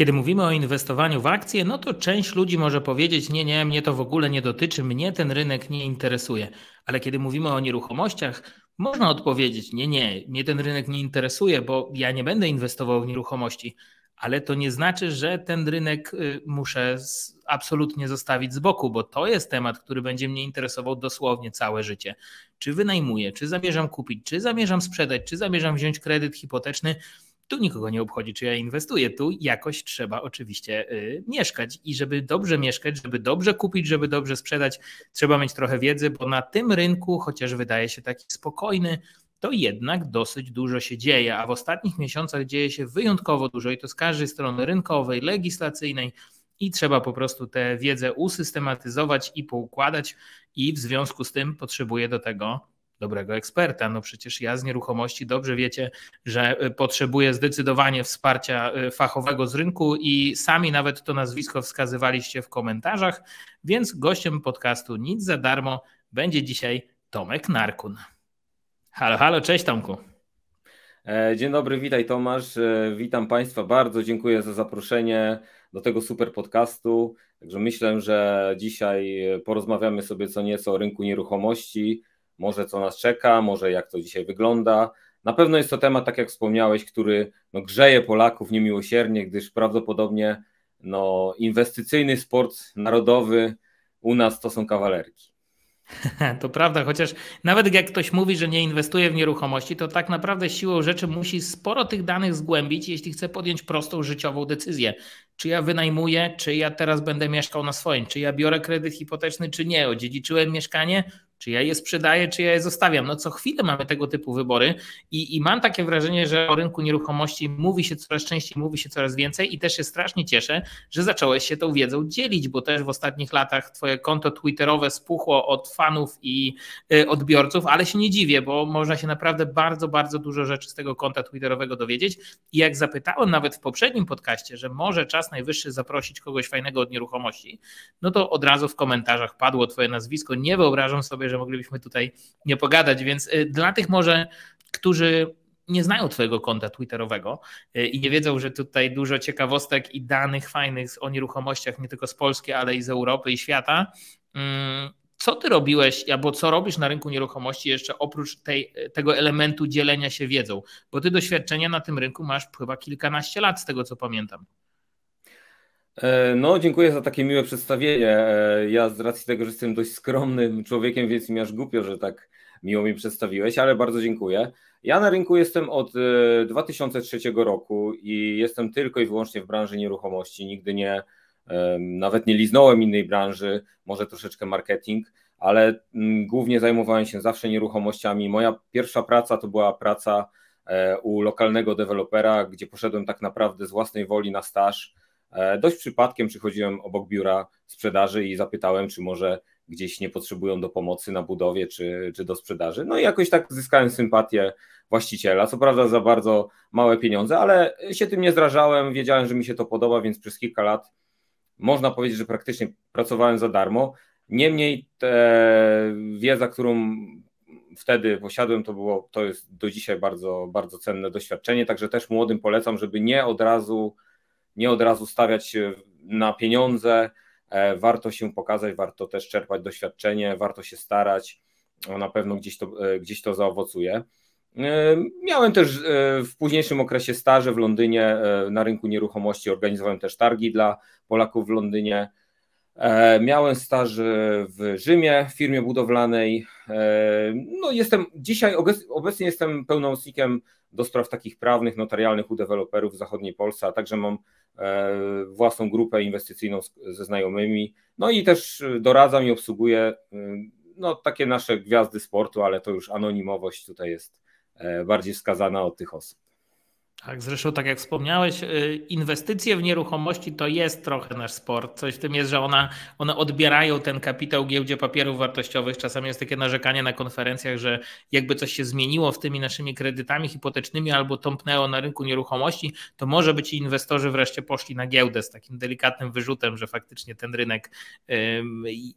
Kiedy mówimy o inwestowaniu w akcje, no to część ludzi może powiedzieć: Nie, nie, mnie to w ogóle nie dotyczy, mnie ten rynek nie interesuje. Ale kiedy mówimy o nieruchomościach, można odpowiedzieć: Nie, nie, mnie ten rynek nie interesuje, bo ja nie będę inwestował w nieruchomości. Ale to nie znaczy, że ten rynek y, muszę absolutnie zostawić z boku, bo to jest temat, który będzie mnie interesował dosłownie całe życie. Czy wynajmuję, czy zamierzam kupić, czy zamierzam sprzedać, czy zamierzam wziąć kredyt hipoteczny tu nikogo nie obchodzi, czy ja inwestuję. Tu jakoś trzeba oczywiście y, mieszkać i żeby dobrze mieszkać, żeby dobrze kupić, żeby dobrze sprzedać, trzeba mieć trochę wiedzy, bo na tym rynku, chociaż wydaje się taki spokojny, to jednak dosyć dużo się dzieje, a w ostatnich miesiącach dzieje się wyjątkowo dużo i to z każdej strony rynkowej, legislacyjnej i trzeba po prostu tę wiedzę usystematyzować i poukładać i w związku z tym potrzebuje do tego dobrego eksperta. No przecież ja z nieruchomości dobrze wiecie, że y, potrzebuję zdecydowanie wsparcia y, fachowego z rynku i sami nawet to nazwisko wskazywaliście w komentarzach, więc gościem podcastu Nic za darmo będzie dzisiaj Tomek Narkun. Halo, halo, cześć Tomku. E, dzień dobry, witaj Tomasz. E, witam Państwa bardzo. Dziękuję za zaproszenie do tego super podcastu. Także myślę, że dzisiaj e, porozmawiamy sobie co nieco o rynku nieruchomości, może co nas czeka, może jak to dzisiaj wygląda. Na pewno jest to temat, tak jak wspomniałeś, który no, grzeje Polaków niemiłosiernie, gdyż prawdopodobnie no, inwestycyjny sport narodowy u nas to są kawalerki. To prawda, chociaż nawet jak ktoś mówi, że nie inwestuje w nieruchomości, to tak naprawdę siłą rzeczy musi sporo tych danych zgłębić, jeśli chce podjąć prostą życiową decyzję. Czy ja wynajmuję, czy ja teraz będę mieszkał na swoim, czy ja biorę kredyt hipoteczny, czy nie, odziedziczyłem mieszkanie, czy ja je sprzedaję, czy ja je zostawiam? No co chwilę mamy tego typu wybory i, i mam takie wrażenie, że o rynku nieruchomości mówi się coraz częściej, mówi się coraz więcej i też się strasznie cieszę, że zacząłeś się tą wiedzą dzielić, bo też w ostatnich latach twoje konto twitterowe spuchło od fanów i y, odbiorców, ale się nie dziwię, bo można się naprawdę bardzo, bardzo dużo rzeczy z tego konta twitterowego dowiedzieć i jak zapytałem nawet w poprzednim podcaście, że może czas najwyższy zaprosić kogoś fajnego od nieruchomości, no to od razu w komentarzach padło twoje nazwisko, nie wyobrażam sobie, że moglibyśmy tutaj nie pogadać, więc y, dla tych może, którzy nie znają Twojego konta Twitterowego y, i nie wiedzą, że tutaj dużo ciekawostek i danych fajnych o nieruchomościach nie tylko z Polski, ale i z Europy i świata. Mm, co Ty robiłeś, albo co robisz na rynku nieruchomości jeszcze oprócz tej, y, tego elementu dzielenia się wiedzą? Bo Ty doświadczenia na tym rynku masz chyba kilkanaście lat, z tego co pamiętam. E, no, dziękuję za takie miłe przedstawienie. E, ja z racji tego, że jestem dość skromnym człowiekiem, więc mi aż głupio, że tak miło mi przedstawiłeś, ale bardzo dziękuję. Ja na rynku jestem od 2003 e, roku i jestem tylko i wyłącznie w branży nieruchomości. Nigdy nie, nawet nie liznąłem innej branży, może troszeczkę marketing, ale mm, głównie zajmowałem się zawsze nieruchomościami. Moja pierwsza praca to była praca u lokalnego dewelopera, gdzie poszedłem tak naprawdę z własnej woli na staż E, dość przypadkiem przychodziłem obok biura sprzedaży i zapytałem, czy może gdzieś nie potrzebują do pomocy na budowie czy, czy do sprzedaży. No i jakoś tak zyskałem sympatię właściciela. Co prawda za bardzo małe pieniądze, ale się tym nie zrażałem, wiedziałem, że mi się to podoba, więc przez kilka lat można powiedzieć, że praktycznie pracowałem za darmo. Niemniej te wiedza, którą wtedy posiadłem, to było to jest do dzisiaj bardzo, bardzo cenne doświadczenie, także też młodym polecam, żeby nie od razu nie od razu stawiać na pieniądze, e, warto się pokazać, warto też czerpać doświadczenie, warto się starać, no, na pewno gdzieś to, e, gdzieś to zaowocuje. E, miałem też w późniejszym okresie staże w Londynie na rynku nieruchomości, organizowałem też targi dla Polaków w Londynie. E, miałem staż w Rzymie, w firmie budowlanej. E, no jestem dzisiaj obecnie jestem pełnomocnikiem do spraw takich prawnych, notarialnych u deweloperów w zachodniej Polsce, a także mam e, własną grupę inwestycyjną ze znajomymi. No i też doradzam i obsługuję y, no, takie nasze gwiazdy sportu, ale to już anonimowość tutaj jest bardziej wskazana od tych osób. Tak, zresztą tak jak wspomniałeś, y, inwestycje w nieruchomości to jest trochę nasz sport. Coś w tym jest, że ona, one odbierają ten kapitał giełdzie papierów wartościowych. Czasami jest takie narzekanie na konferencjach, że jakby coś się zmieniło w tymi naszymi kredytami hipotecznymi albo tąpnęło na rynku nieruchomości, to może być i inwestorzy wreszcie poszli na giełdę z takim delikatnym wyrzutem, że faktycznie ten rynek y,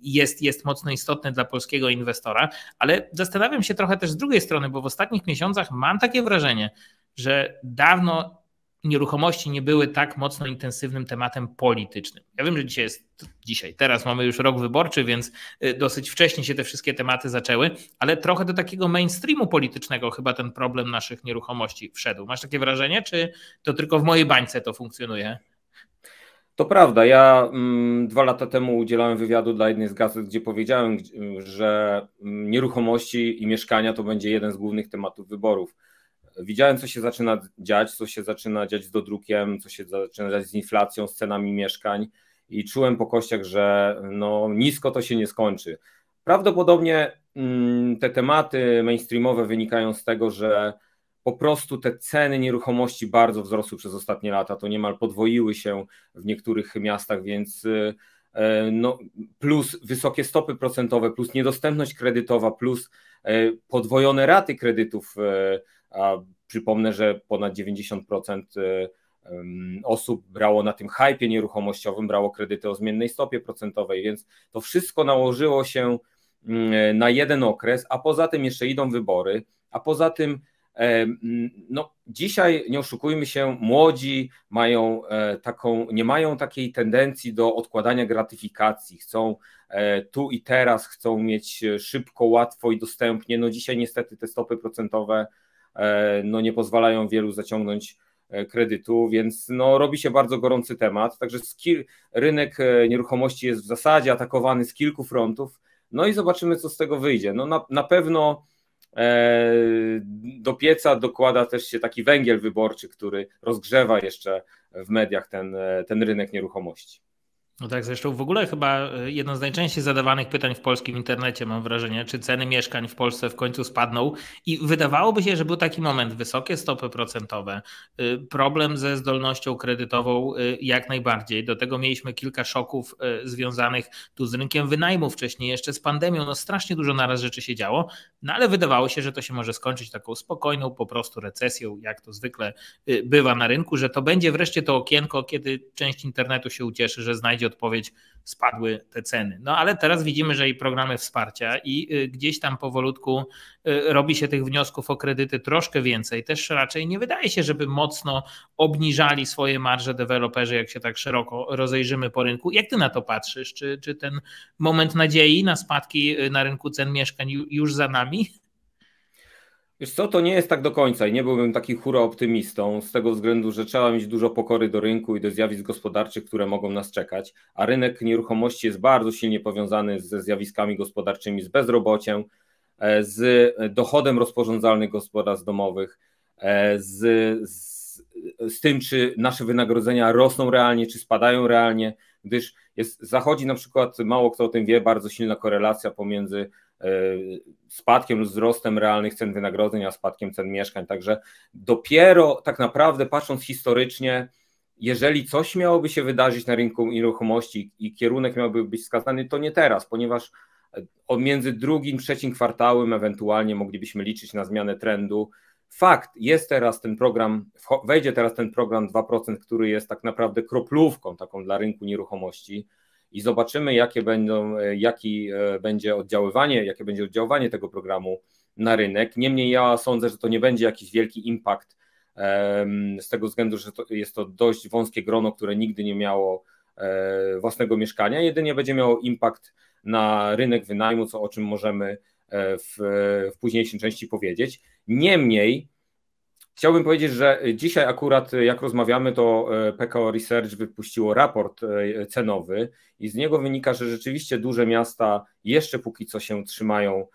jest, jest mocno istotny dla polskiego inwestora. Ale zastanawiam się trochę też z drugiej strony, bo w ostatnich miesiącach mam takie wrażenie, że da dawno nieruchomości nie były tak mocno intensywnym tematem politycznym. Ja wiem, że dzisiaj jest dzisiaj, teraz mamy już rok wyborczy, więc y, dosyć wcześnie się te wszystkie tematy zaczęły, ale trochę do takiego mainstreamu politycznego chyba ten problem naszych nieruchomości wszedł. Masz takie wrażenie, czy to tylko w mojej bańce to funkcjonuje? To prawda. Ja mm, dwa lata temu udzielałem wywiadu dla jednej z gazet, gdzie powiedziałem, że mm, nieruchomości i mieszkania to będzie jeden z głównych tematów wyborów. Widziałem, co się zaczyna dziać, co się zaczyna dziać z dodrukiem, co się zaczyna dziać z inflacją, z cenami mieszkań i czułem po kościach, że no, nisko to się nie skończy. Prawdopodobnie mm, te tematy mainstreamowe wynikają z tego, że po prostu te ceny nieruchomości bardzo wzrosły przez ostatnie lata, to niemal podwoiły się w niektórych miastach, więc y, e, no, plus wysokie stopy procentowe, plus niedostępność kredytowa, plus e, podwojone raty kredytów e, a przypomnę, że ponad 90% y, osób brało na tym hypie nieruchomościowym, brało kredyty o zmiennej stopie procentowej, więc to wszystko nałożyło się y, na jeden okres, a poza tym jeszcze idą wybory, a poza tym e, no, dzisiaj nie oszukujmy się, młodzi mają e, taką, nie mają takiej tendencji do odkładania gratyfikacji, chcą e, tu i teraz, chcą mieć szybko, łatwo i dostępnie. No dzisiaj niestety te stopy procentowe E, no nie pozwalają wielu zaciągnąć e, kredytu, więc no, robi się bardzo gorący temat. Także skil, rynek e, nieruchomości jest w zasadzie atakowany z kilku frontów. No i zobaczymy, co z tego wyjdzie. No, na, na pewno e, do pieca dokłada też się taki węgiel wyborczy, który rozgrzewa jeszcze w mediach ten, ten rynek nieruchomości. No tak, zresztą w ogóle chyba e, jedno z najczęściej zadawanych pytań w polskim internecie, mam wrażenie, czy ceny mieszkań w Polsce w końcu spadną. I wydawałoby się, że był taki moment, wysokie stopy procentowe, e, problem ze zdolnością kredytową e, jak najbardziej. Do tego mieliśmy kilka szoków związanych tu z rynkiem wynajmu wcześniej, jeszcze z pandemią. No strasznie dużo naraz rzeczy się działo, no ale wydawało się, że to się może skończyć taką spokojną po prostu recesją, jak to zwykle bywa na rynku, że to będzie wreszcie to okienko, kiedy część internetu się ucieszy, że znajdzie odpowiedź spadły te ceny. No ale teraz widzimy, że i programy wsparcia i y, gdzieś tam powolutku y, robi się tych wniosków o kredyty troszkę więcej. Też raczej nie wydaje się, żeby mocno obniżali swoje marże deweloperzy, jak się tak szeroko rozejrzymy po rynku. Jak ty na to patrzysz? Czy, czy ten moment nadziei na spadki y, na rynku cen mieszkań już za nami? Wiesz co, to nie jest tak do końca i nie byłbym taki hura optymistą z tego względu, że trzeba mieć dużo pokory do rynku i do zjawisk gospodarczych, które mogą nas czekać, a rynek nieruchomości jest bardzo silnie powiązany ze zjawiskami gospodarczymi, z bezrobociem, e, z dochodem rozporządzalnych gospodarstw domowych, e, z, z, z tym, czy nasze wynagrodzenia rosną realnie, czy spadają realnie, gdyż jest, zachodzi na przykład, mało kto o tym wie, bardzo silna korelacja pomiędzy E, spadkiem, wzrostem realnych cen wynagrodzeń, a spadkiem cen mieszkań. Także dopiero tak naprawdę patrząc historycznie, jeżeli coś miałoby się wydarzyć na rynku nieruchomości i kierunek miałby być wskazany, to nie teraz, ponieważ e, między drugim, trzecim kwartałem ewentualnie moglibyśmy liczyć na zmianę trendu. Fakt, jest teraz ten program, wejdzie teraz ten program 2%, który jest tak naprawdę kroplówką taką dla rynku nieruchomości i zobaczymy, jakie będą, e, jaki e, będzie oddziaływanie, jakie będzie oddziaływanie tego programu na rynek. Niemniej ja sądzę, że to nie będzie jakiś wielki impact z tego względu, że to jest to dość wąskie grono, które nigdy nie miało e, własnego mieszkania, jedynie będzie miało impact na rynek wynajmu, co o czym możemy w, w późniejszej części powiedzieć. Niemniej Chciałbym powiedzieć, że dzisiaj akurat e, jak rozmawiamy, to e, PKO Research wypuściło raport e, cenowy i z niego wynika, że rzeczywiście duże miasta jeszcze póki co się trzymają,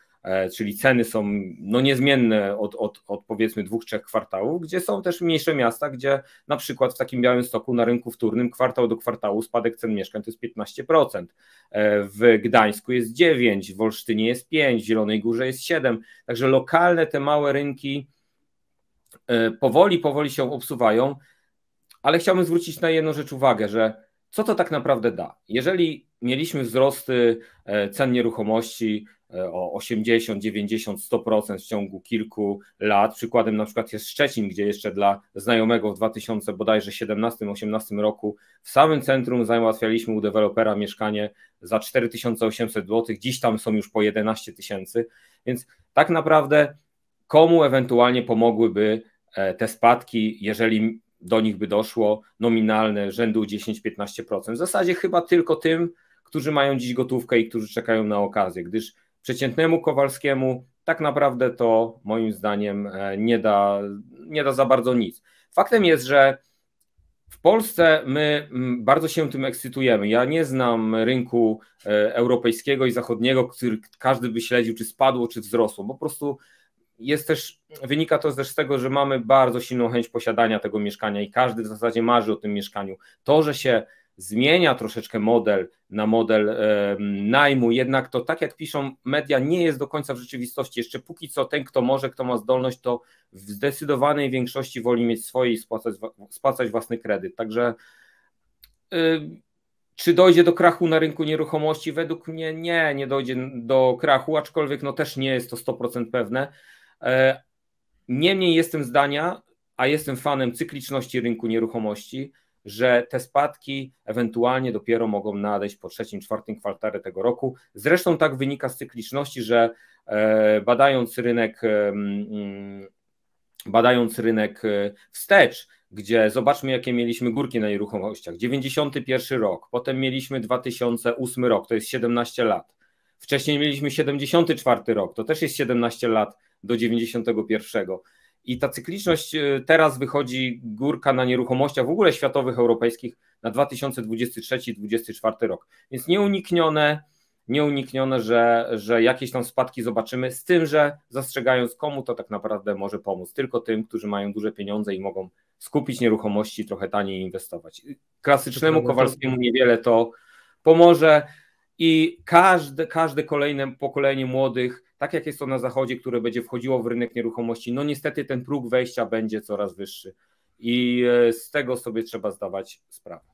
czyli ceny są no niezmienne od, od, od powiedzmy dwóch, trzech kwartałów, gdzie są też mniejsze miasta, gdzie na przykład w takim białym stoku na rynku wtórnym kwartał do kwartału spadek cen mieszkań to jest 15%. W Gdańsku jest 9%, w Olsztynie jest 5%, w Zielonej Górze jest 7%. Także lokalne te małe rynki E, powoli, powoli się obsuwają, ale chciałbym zwrócić na jedną rzecz uwagę, że co to tak naprawdę da? Jeżeli mieliśmy wzrosty e, cen nieruchomości e, o 80, 90, 100% w ciągu kilku lat, przykładem na przykład jest Szczecin, gdzie jeszcze dla znajomego w 2000 bodajże 17-18 roku w samym centrum załatwialiśmy u dewelopera mieszkanie za 4800 zł, dziś tam są już po 11 tysięcy, więc tak naprawdę komu ewentualnie pomogłyby e, te spadki, jeżeli do nich by doszło nominalne rzędu 10-15%. W zasadzie chyba tylko tym, którzy mają dziś gotówkę i którzy czekają na okazję, gdyż przeciętnemu Kowalskiemu tak naprawdę to moim zdaniem e, nie da, nie da za bardzo nic. Faktem jest, że w Polsce my bardzo się tym ekscytujemy. Ja nie znam rynku e, europejskiego i zachodniego, który każdy by śledził, czy spadło, czy wzrosło. Po prostu jest też, wynika to też z tego, że mamy bardzo silną chęć posiadania tego mieszkania i każdy w zasadzie marzy o tym mieszkaniu. To, że się zmienia troszeczkę model na model e, najmu, jednak to tak jak piszą media, nie jest do końca w rzeczywistości. Jeszcze póki co ten, kto może, kto ma zdolność, to w zdecydowanej większości woli mieć swoje i spłacać, spłacać własny kredyt. Także czy dojdzie do krachu na rynku nieruchomości? Według mnie nie, nie dojdzie do krachu, aczkolwiek no też nie jest to 100% pewne. E, niemniej jestem zdania, a jestem fanem cykliczności rynku nieruchomości, że te spadki ewentualnie dopiero mogą nadejść po trzecim, czwartym kwartale tego roku. Zresztą tak wynika z cykliczności, że e, badając rynek, e, badając rynek wstecz, gdzie zobaczmy, jakie mieliśmy górki na nieruchomościach. 91 rok, potem mieliśmy 2008 rok, to jest 17 lat. Wcześniej mieliśmy 74 rok, to też jest 17 lat do 91. I ta cykliczność e, teraz wychodzi górka na nieruchomościach w ogóle światowych, europejskich na 2023-2024 rok. Więc nieuniknione, nieuniknione że, że jakieś tam spadki zobaczymy, z tym, że zastrzegając komu to tak naprawdę może pomóc. Tylko tym, którzy mają duże pieniądze i mogą skupić nieruchomości trochę taniej inwestować. Klasycznemu Kowalskiemu niewiele to pomoże i każde, każde kolejne pokolenie młodych tak jak jest to na zachodzie, które będzie wchodziło w rynek nieruchomości, no niestety ten próg wejścia będzie coraz wyższy i e, z tego sobie trzeba zdawać sprawę.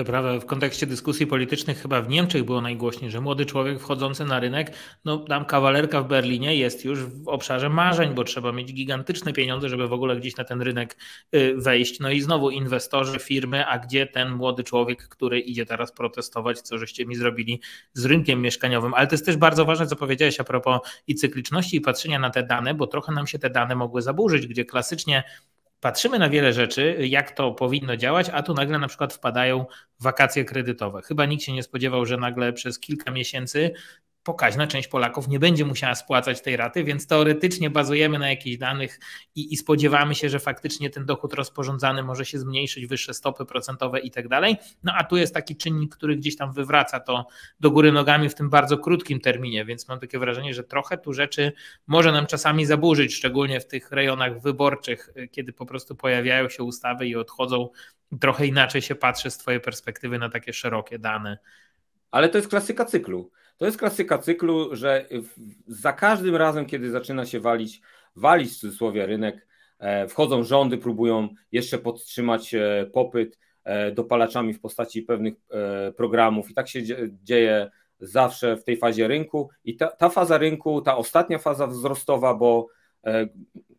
To prawda, w kontekście dyskusji politycznych chyba w Niemczech było najgłośniej, że młody człowiek wchodzący na rynek, no tam kawalerka w Berlinie jest już w obszarze marzeń, bo trzeba mieć gigantyczne pieniądze, żeby w ogóle gdzieś na ten rynek y, wejść. No i znowu inwestorzy, firmy, a gdzie ten młody człowiek, który idzie teraz protestować, co żeście mi zrobili z rynkiem mieszkaniowym. Ale to jest też bardzo ważne, co powiedziałeś a propos i cykliczności i patrzenia na te dane, bo trochę nam się te dane mogły zaburzyć, gdzie klasycznie patrzymy na wiele rzeczy, jak to powinno działać, a tu nagle na przykład wpadają wakacje kredytowe. Chyba nikt się nie spodziewał, że nagle przez kilka miesięcy pokaźna część Polaków nie będzie musiała spłacać tej raty, więc teoretycznie bazujemy na jakichś danych i, i, spodziewamy się, że faktycznie ten dochód rozporządzany może się zmniejszyć, wyższe stopy procentowe i tak dalej. No a tu jest taki czynnik, który gdzieś tam wywraca to do góry nogami w tym bardzo krótkim terminie, więc mam takie wrażenie, że trochę tu rzeczy może nam czasami zaburzyć, szczególnie w tych rejonach wyborczych, kiedy po prostu pojawiają się ustawy i odchodzą. Trochę inaczej się patrzy z Twojej perspektywy na takie szerokie dane. Ale to jest klasyka cyklu. To jest klasyka cyklu, że za każdym razem, kiedy zaczyna się walić, walić w cudzysłowie rynek, e, wchodzą rządy, próbują jeszcze podtrzymać e, popyt e, dopalaczami w postaci pewnych programów i tak się dzieje zawsze w tej fazie rynku i ta, ta faza rynku, ta ostatnia faza wzrostowa, bo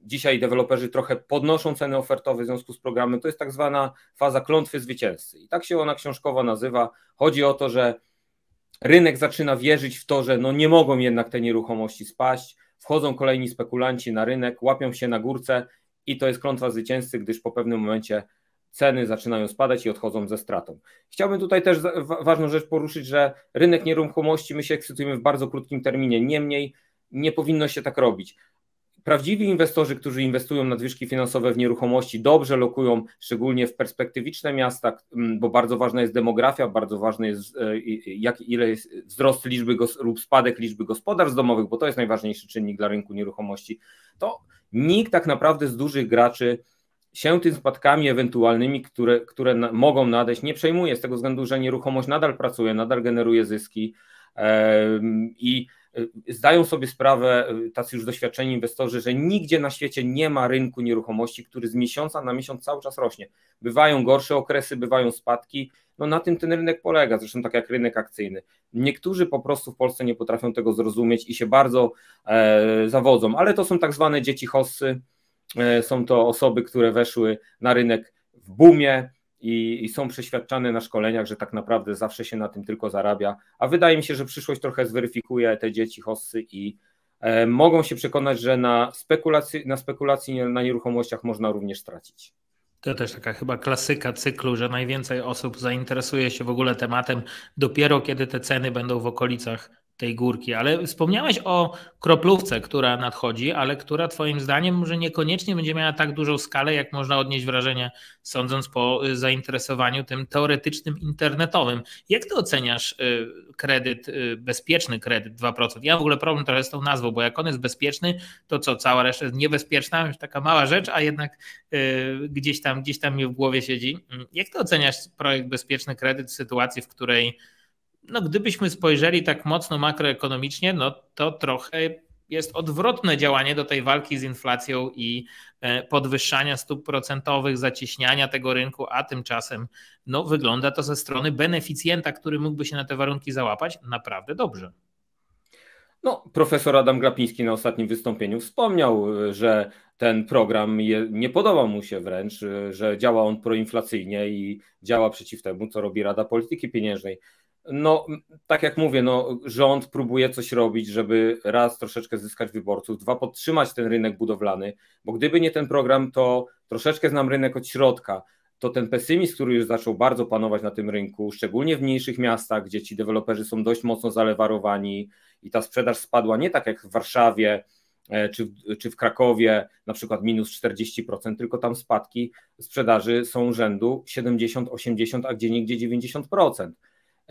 Dzisiaj deweloperzy trochę podnoszą ceny ofertowe w związku z programem. To jest tak zwana faza klątwy zwycięzcy. I tak się ona książkowo nazywa. Chodzi o to, że Rynek zaczyna wierzyć w to, że no nie mogą jednak te nieruchomości spaść. Wchodzą kolejni spekulanci na rynek, łapią się na górce i to jest klątwa zwycięzcy, gdyż po pewnym momencie ceny zaczynają spadać i odchodzą ze stratą. Chciałbym tutaj też ważną rzecz poruszyć, że rynek nieruchomości my się ekscytujemy w bardzo krótkim terminie. Niemniej nie powinno się tak robić. Prawdziwi inwestorzy, którzy inwestują nadwyżki finansowe w nieruchomości, dobrze lokują szczególnie w perspektywiczne miasta, bo bardzo ważna jest demografia, bardzo ważny jest e, jak, ile jest wzrost liczby lub spadek liczby gospodarstw domowych, bo to jest najważniejszy czynnik dla rynku nieruchomości. To nikt tak naprawdę z dużych graczy się tym spadkami ewentualnymi, które, które na, mogą nadejść, nie przejmuje z tego względu, że nieruchomość nadal pracuje, nadal generuje zyski. Yy, I Y, zdają sobie sprawę y, tacy już doświadczeni inwestorzy, że nigdzie na świecie nie ma rynku nieruchomości, który z miesiąca na miesiąc cały czas rośnie. Bywają gorsze okresy, bywają spadki. No na tym ten rynek polega, zresztą tak jak rynek akcyjny. Niektórzy po prostu w Polsce nie potrafią tego zrozumieć i się bardzo e, zawodzą, ale to są tak zwane dzieci hossy. E, są to osoby, które weszły na rynek w boomie, i, i, są przeświadczane na szkoleniach, że tak naprawdę zawsze się na tym tylko zarabia. A wydaje mi się, że przyszłość trochę zweryfikuje te dzieci hossy i e, mogą się przekonać, że na spekulacji, na spekulacji na nieruchomościach można również stracić. To też taka chyba klasyka cyklu, że najwięcej osób zainteresuje się w ogóle tematem dopiero kiedy te ceny będą w okolicach tej górki, ale wspomniałeś o kroplówce, która nadchodzi, ale która Twoim zdaniem może niekoniecznie będzie miała tak dużą skalę, jak można odnieść wrażenie, sądząc po y, zainteresowaniu tym teoretycznym internetowym. Jak Ty oceniasz y, kredyt, y, bezpieczny kredyt 2%? Ja w ogóle problem trochę z tą nazwą, bo jak on jest bezpieczny, to co, cała reszta jest niebezpieczna, już taka mała rzecz, a jednak gdzieś tam, gdzieś tam mi w głowie siedzi. Jak Ty oceniasz projekt bezpieczny kredyt w sytuacji, w której no gdybyśmy spojrzeli tak mocno makroekonomicznie, no to trochę jest odwrotne działanie do tej walki z inflacją i e, podwyższania stóp procentowych, zacieśniania tego rynku, a tymczasem no, wygląda to ze strony beneficjenta, który mógłby się na te warunki załapać, naprawdę dobrze. No, profesor Adam Glapiński na ostatnim wystąpieniu wspomniał, e, że ten program je, nie podoba mu się wręcz, e, że działa on proinflacyjnie i działa przeciw temu, co robi Rada Polityki Pieniężnej. No, tak jak mówię, no, rząd próbuje coś robić, żeby raz troszeczkę zyskać wyborców, dwa podtrzymać ten rynek budowlany, bo gdyby nie ten program, to troszeczkę znam rynek od środka. To ten pesymizm, który już zaczął bardzo panować na tym rynku, szczególnie w mniejszych miastach, gdzie ci deweloperzy są dość mocno zalewarowani i ta sprzedaż spadła nie tak jak w Warszawie, e, czy w, czy w Krakowie na przykład minus 40%, tylko tam spadki sprzedaży są rzędu 70, 80, a gdzie niegdzie 90%.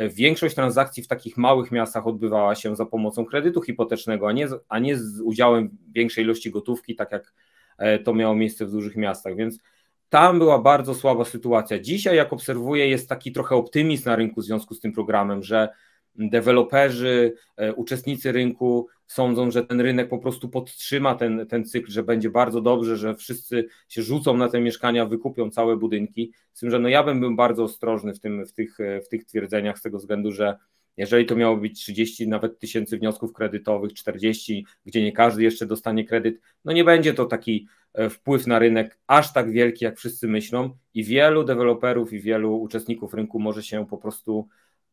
Większość transakcji w takich małych miastach odbywała się za pomocą kredytu hipotecznego, a nie, a nie z udziałem większej ilości gotówki, tak jak e, to miało miejsce w dużych miastach. Więc tam była bardzo słaba sytuacja. Dzisiaj, jak obserwuję, jest taki trochę optymizm na rynku w związku z tym programem, że deweloperzy, e, uczestnicy rynku sądzą, że ten rynek po prostu podtrzyma ten, ten cykl, że będzie bardzo dobrze, że wszyscy się rzucą na te mieszkania, wykupią całe budynki. Z tym, że no ja bym był bardzo ostrożny w, tym, w, tych, e, w tych twierdzeniach z tego względu, że jeżeli to miało być 30 nawet tysięcy wniosków kredytowych, 40, gdzie nie każdy jeszcze dostanie kredyt, no nie będzie to taki e, wpływ na rynek aż tak wielki, jak wszyscy myślą i wielu deweloperów i wielu uczestników rynku może się po prostu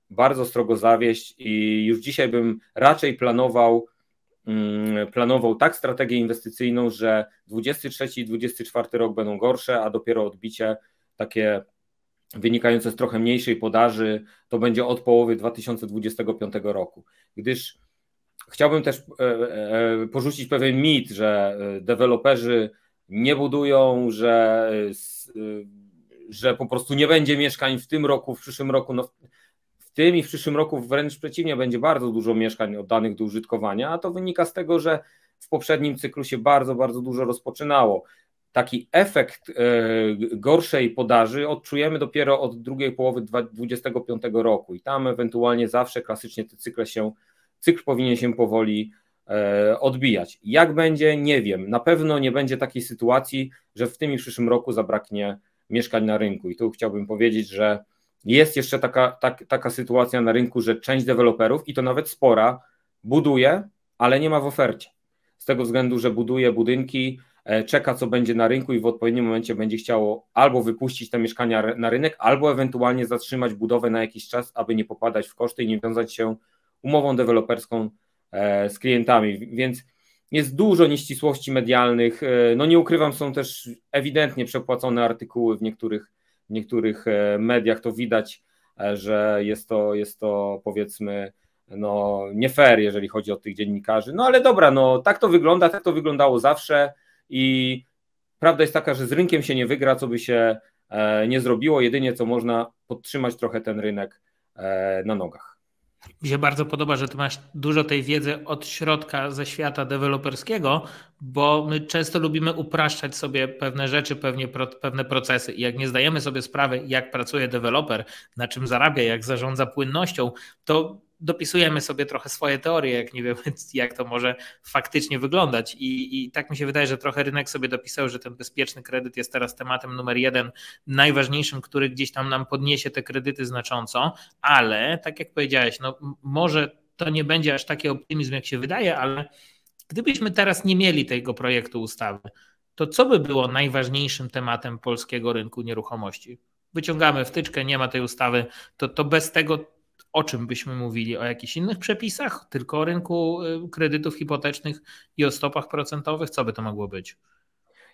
bardzo strogo zawieść i już dzisiaj bym raczej planował mm, planował tak strategię inwestycyjną, że 23 i 24 rok będą gorsze, a dopiero odbicie takie wynikające z trochę mniejszej podaży to będzie od połowy 2025 roku. Gdyż chciałbym też e, e, e, porzucić pewien mit, że deweloperzy nie budują, że, że po prostu nie będzie mieszkań w tym roku, w przyszłym roku. No, tym i w przyszłym roku wręcz przeciwnie, będzie bardzo dużo mieszkań oddanych do użytkowania, a to wynika z tego, że w poprzednim cyklu się bardzo, bardzo dużo rozpoczynało. Taki efekt e, gorszej podaży odczujemy dopiero od drugiej połowy 2025 roku i tam ewentualnie zawsze klasycznie te cykle się, cykl powinien się powoli e, odbijać. Jak będzie, nie wiem. Na pewno nie będzie takiej sytuacji, że w tym i w przyszłym roku zabraknie mieszkań na rynku i tu chciałbym powiedzieć, że jest jeszcze taka, tak, taka sytuacja na rynku, że część deweloperów, i to nawet spora, buduje, ale nie ma w ofercie. Z tego względu, że buduje budynki, e, czeka co będzie na rynku i w odpowiednim momencie będzie chciało albo wypuścić te mieszkania na rynek, albo ewentualnie zatrzymać budowę na jakiś czas, aby nie popadać w koszty i nie wiązać się umową deweloperską e, z klientami. Więc jest dużo nieścisłości medialnych. E, no nie ukrywam, są też ewidentnie przepłacone artykuły w niektórych w niektórych e, mediach to widać, e, że jest to, jest to powiedzmy no, nie fair, jeżeli chodzi o tych dziennikarzy. No ale dobra, no tak to wygląda, tak to wyglądało zawsze i prawda jest taka, że z rynkiem się nie wygra, co by się e, nie zrobiło. Jedynie co można podtrzymać trochę ten rynek na nogach. Mi się bardzo podoba, że ty masz dużo tej wiedzy od środka ze świata deweloperskiego, bo my często lubimy upraszczać sobie pewne rzeczy, pewne procesy. I jak nie zdajemy sobie sprawy, jak pracuje deweloper, na czym zarabia, jak zarządza płynnością, to dopisujemy sobie trochę swoje teorie, jak nie wiemy, jak to może faktycznie wyglądać. I, I, tak mi się wydaje, że trochę rynek sobie dopisał, że ten bezpieczny kredyt jest teraz tematem numer jeden, najważniejszym, który gdzieś tam nam podniesie te kredyty znacząco, ale tak jak powiedziałeś, no może to nie będzie aż taki optymizm, jak się wydaje, ale gdybyśmy teraz nie mieli tego projektu ustawy, to co by było najważniejszym tematem polskiego rynku nieruchomości? Wyciągamy wtyczkę, nie ma tej ustawy, to, to bez tego o czym byśmy mówili, o jakichś innych przepisach, tylko o rynku y, kredytów hipotecznych i o stopach procentowych, co by to mogło być?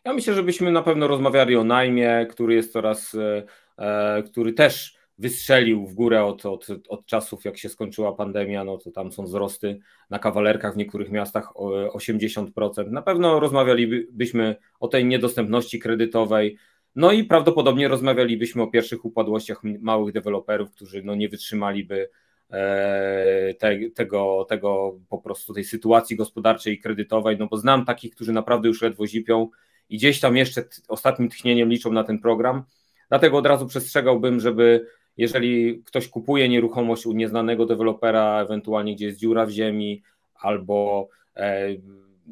Ja myślę, że byśmy na pewno rozmawiali o najmie, który jest coraz, y, e, który też wystrzelił w górę od, od, od czasów, jak się skończyła pandemia, no to tam są wzrosty na kawalerkach w niektórych miastach o 80%. E, na pewno rozmawialibyśmy o tej niedostępności kredytowej, no i prawdopodobnie rozmawialibyśmy o pierwszych upadłościach małych deweloperów, którzy no nie wytrzymaliby e, te, tego, tego po prostu tej sytuacji gospodarczej i kredytowej, no bo znam takich, którzy naprawdę już ledwo zipią i gdzieś tam jeszcze ostatnim tchnieniem liczą na ten program. Dlatego od razu przestrzegałbym, żeby jeżeli ktoś kupuje nieruchomość u nieznanego dewelopera, ewentualnie gdzie jest dziura w ziemi albo e,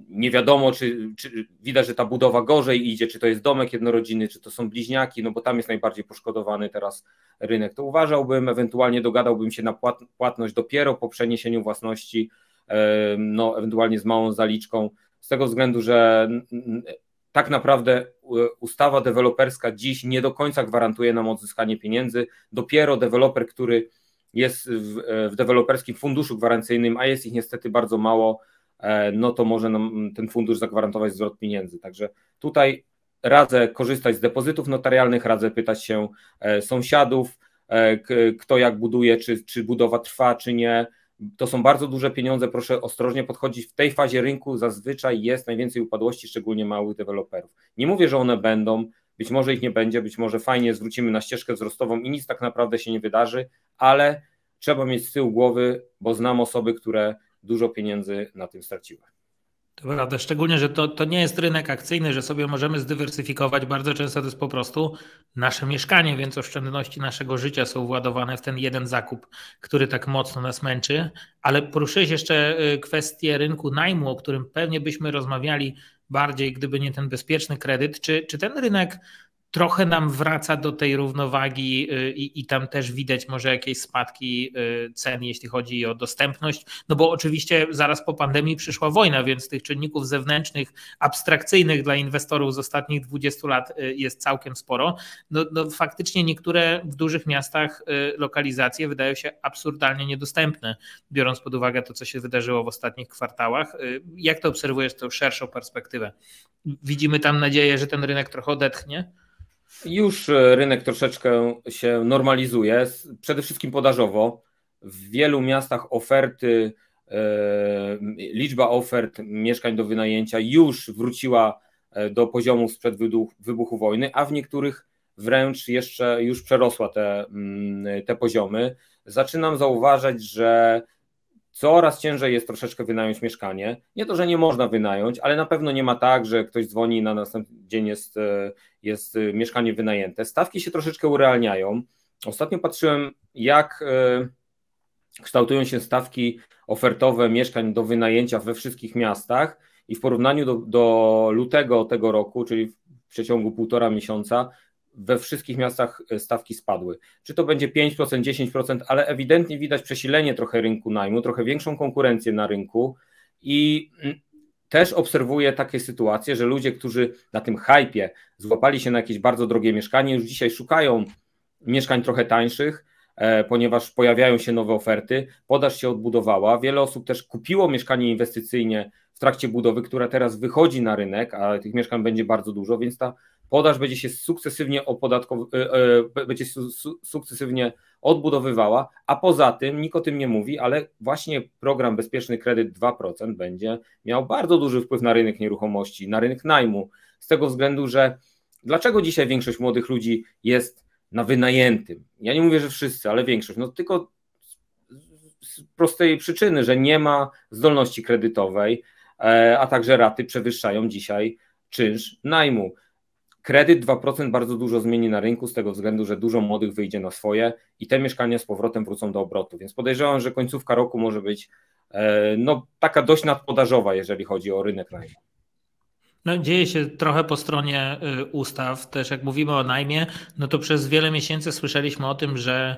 nie wiadomo, czy, czy, widać, że ta budowa gorzej idzie, czy to jest domek jednorodziny, czy to są bliźniaki, no bo tam jest najbardziej poszkodowany teraz rynek. To uważałbym, ewentualnie dogadałbym się na płatność dopiero po przeniesieniu własności, e, no ewentualnie z małą zaliczką, z tego względu, że tak naprawdę ustawa deweloperska dziś nie do końca gwarantuje nam odzyskanie pieniędzy. Dopiero deweloper, który jest w, e, w deweloperskim funduszu gwarancyjnym, a jest ich niestety bardzo mało, E, no to może nam ten fundusz zagwarantować zwrot pieniędzy. Także tutaj radzę korzystać z depozytów notarialnych, radzę pytać się e, sąsiadów, e, kto jak buduje, czy, czy budowa trwa, czy nie. To są bardzo duże pieniądze, proszę ostrożnie podchodzić. W tej fazie rynku zazwyczaj jest najwięcej upadłości, szczególnie małych deweloperów. Nie mówię, że one będą, być może ich nie będzie, być może fajnie zwrócimy na ścieżkę wzrostową i nic tak naprawdę się nie wydarzy, ale trzeba mieć z tyłu głowy, bo znam osoby, które dużo pieniędzy na tym straciły. To prawda, szczególnie, że to, to nie jest rynek akcyjny, że sobie możemy zdywersyfikować. Bardzo często to jest po prostu nasze mieszkanie, więc oszczędności naszego życia są władowane w ten jeden zakup, który tak mocno nas męczy. Ale poruszyłeś jeszcze y, kwestię rynku najmu, o którym pewnie byśmy rozmawiali bardziej, gdyby nie ten bezpieczny kredyt. Czy, czy ten rynek trochę nam wraca do tej równowagi y, i, i, tam też widać może jakieś spadki y, cen, jeśli chodzi o dostępność, no bo oczywiście zaraz po pandemii przyszła wojna, więc tych czynników zewnętrznych, abstrakcyjnych dla inwestorów z ostatnich 20 lat y, jest całkiem sporo. No, no faktycznie niektóre w dużych miastach lokalizacje wydają się absurdalnie niedostępne, biorąc pod uwagę to, co się wydarzyło w ostatnich kwartałach. Jak to obserwujesz, tą szerszą perspektywę? Widzimy tam nadzieję, że ten rynek trochę odetchnie? Już e, rynek troszeczkę się normalizuje, przede wszystkim podażowo. W wielu miastach oferty, e, liczba ofert mieszkań do wynajęcia już wróciła e, do poziomów sprzed wybuchu wojny, a w niektórych wręcz jeszcze już przerosła te, mm, te poziomy. Zaczynam zauważać, że Coraz ciężej jest troszeczkę wynająć mieszkanie. Nie to, że nie można wynająć, ale na pewno nie ma tak, że ktoś dzwoni i na następny dzień jest, e, jest e, mieszkanie wynajęte. Stawki się troszeczkę urealniają. Ostatnio patrzyłem, jak e, kształtują się stawki ofertowe mieszkań do wynajęcia we wszystkich miastach i w porównaniu do, do lutego tego roku, czyli w przeciągu półtora miesiąca, we wszystkich miastach e, stawki spadły. Czy to będzie 5%, 10%, ale ewidentnie widać przesilenie trochę rynku najmu, trochę większą konkurencję na rynku i mm, też obserwuję takie sytuacje, że ludzie, którzy na tym hypie złapali się na jakieś bardzo drogie mieszkanie, już dzisiaj szukają mieszkań trochę tańszych, e, ponieważ pojawiają się nowe oferty, podaż się odbudowała. Wiele osób też kupiło mieszkanie inwestycyjnie w trakcie budowy, która teraz wychodzi na rynek, a tych mieszkań będzie bardzo dużo, więc ta podaż będzie się sukcesywnie opodatkow... E, e, będzie się sukcesywnie odbudowywała, a poza tym nikt o tym nie mówi, ale właśnie program Bezpieczny Kredyt 2% będzie miał bardzo duży wpływ na rynek nieruchomości, na rynek najmu, z tego względu, że dlaczego dzisiaj większość młodych ludzi jest na wynajętym? Ja nie mówię, że wszyscy, ale większość, no tylko z prostej przyczyny, że nie ma zdolności kredytowej, e, a także raty przewyższają dzisiaj czynsz najmu. Kredyt 2% bardzo dużo zmieni na rynku z tego względu, że dużo młodych wyjdzie na swoje i te mieszkania z powrotem wrócą do obrotu, więc podejrzewam, że końcówka roku może być e, no, taka dość nadpodażowa, jeżeli chodzi o rynek najmu. No, dzieje się trochę po stronie y, ustaw. Też jak mówimy o najmie, no to przez wiele miesięcy słyszeliśmy o tym, że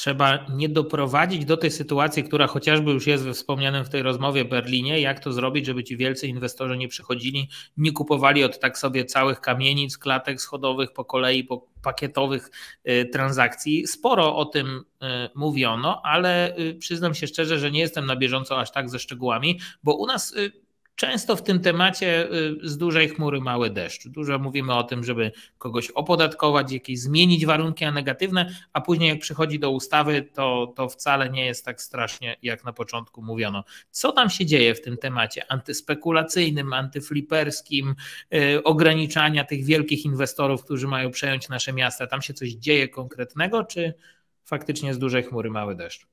trzeba nie doprowadzić do tej sytuacji, która chociażby już jest we wspomnianym w tej rozmowie Berlinie, jak to zrobić, żeby ci wielcy inwestorzy nie przychodzili, nie kupowali od tak sobie całych kamienic, klatek schodowych po kolei, po pakietowych y, transakcji. Sporo o tym y, mówiono, ale y, przyznam się szczerze, że nie jestem na bieżąco aż tak ze szczegółami, bo u nas Często w tym temacie y, z dużej chmury mały deszcz. Dużo mówimy o tym, żeby kogoś opodatkować, jakieś zmienić warunki a negatywne, a później jak przychodzi do ustawy, to, to wcale nie jest tak strasznie, jak na początku mówiono. Co tam się dzieje w tym temacie antyspekulacyjnym, antyfliperskim, yy, ograniczania tych wielkich inwestorów, którzy mają przejąć nasze miasta? Tam się coś dzieje konkretnego, czy faktycznie z dużej chmury mały deszcz?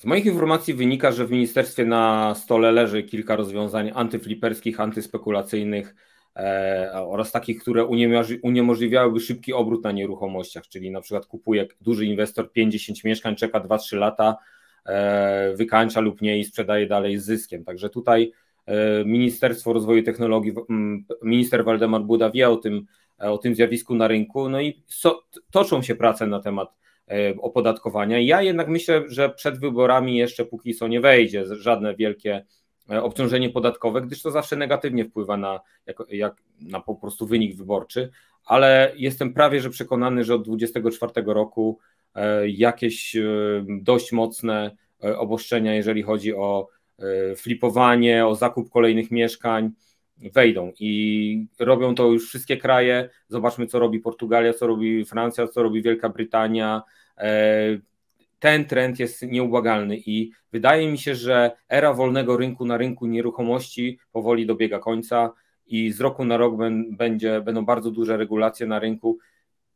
Z moich informacji wynika, że w ministerstwie na stole leży kilka rozwiązań antyfliperskich, antyspekulacyjnych e, oraz takich, które uniemożliwiałyby szybki obrót na nieruchomościach, czyli na przykład kupuje duży inwestor 50 mieszkań, czeka 2-3 lata, e, wykańcza lub nie i sprzedaje dalej z zyskiem. Także tutaj e, Ministerstwo Rozwoju Technologii, minister Waldemar Buda wie o tym, e, o tym zjawisku na rynku, no i so, toczą się prace na temat E, opodatkowania. Ja jednak myślę, że przed wyborami jeszcze póki co nie wejdzie żadne wielkie e, obciążenie podatkowe, gdyż to zawsze negatywnie wpływa na, jak, jak, na po prostu wynik wyborczy, ale jestem prawie że przekonany, że od 24 roku e, jakieś dość mocne obostrzenia, jeżeli chodzi o flipowanie, o zakup kolejnych mieszkań, wejdą i robią to już wszystkie kraje. Zobaczmy, co robi Portugalia, co robi Francja, co robi Wielka Brytania, E, ten trend jest nieubłagalny i wydaje mi się, że era wolnego rynku na rynku nieruchomości powoli dobiega końca i z roku na rok będzie, będą bardzo duże regulacje na rynku,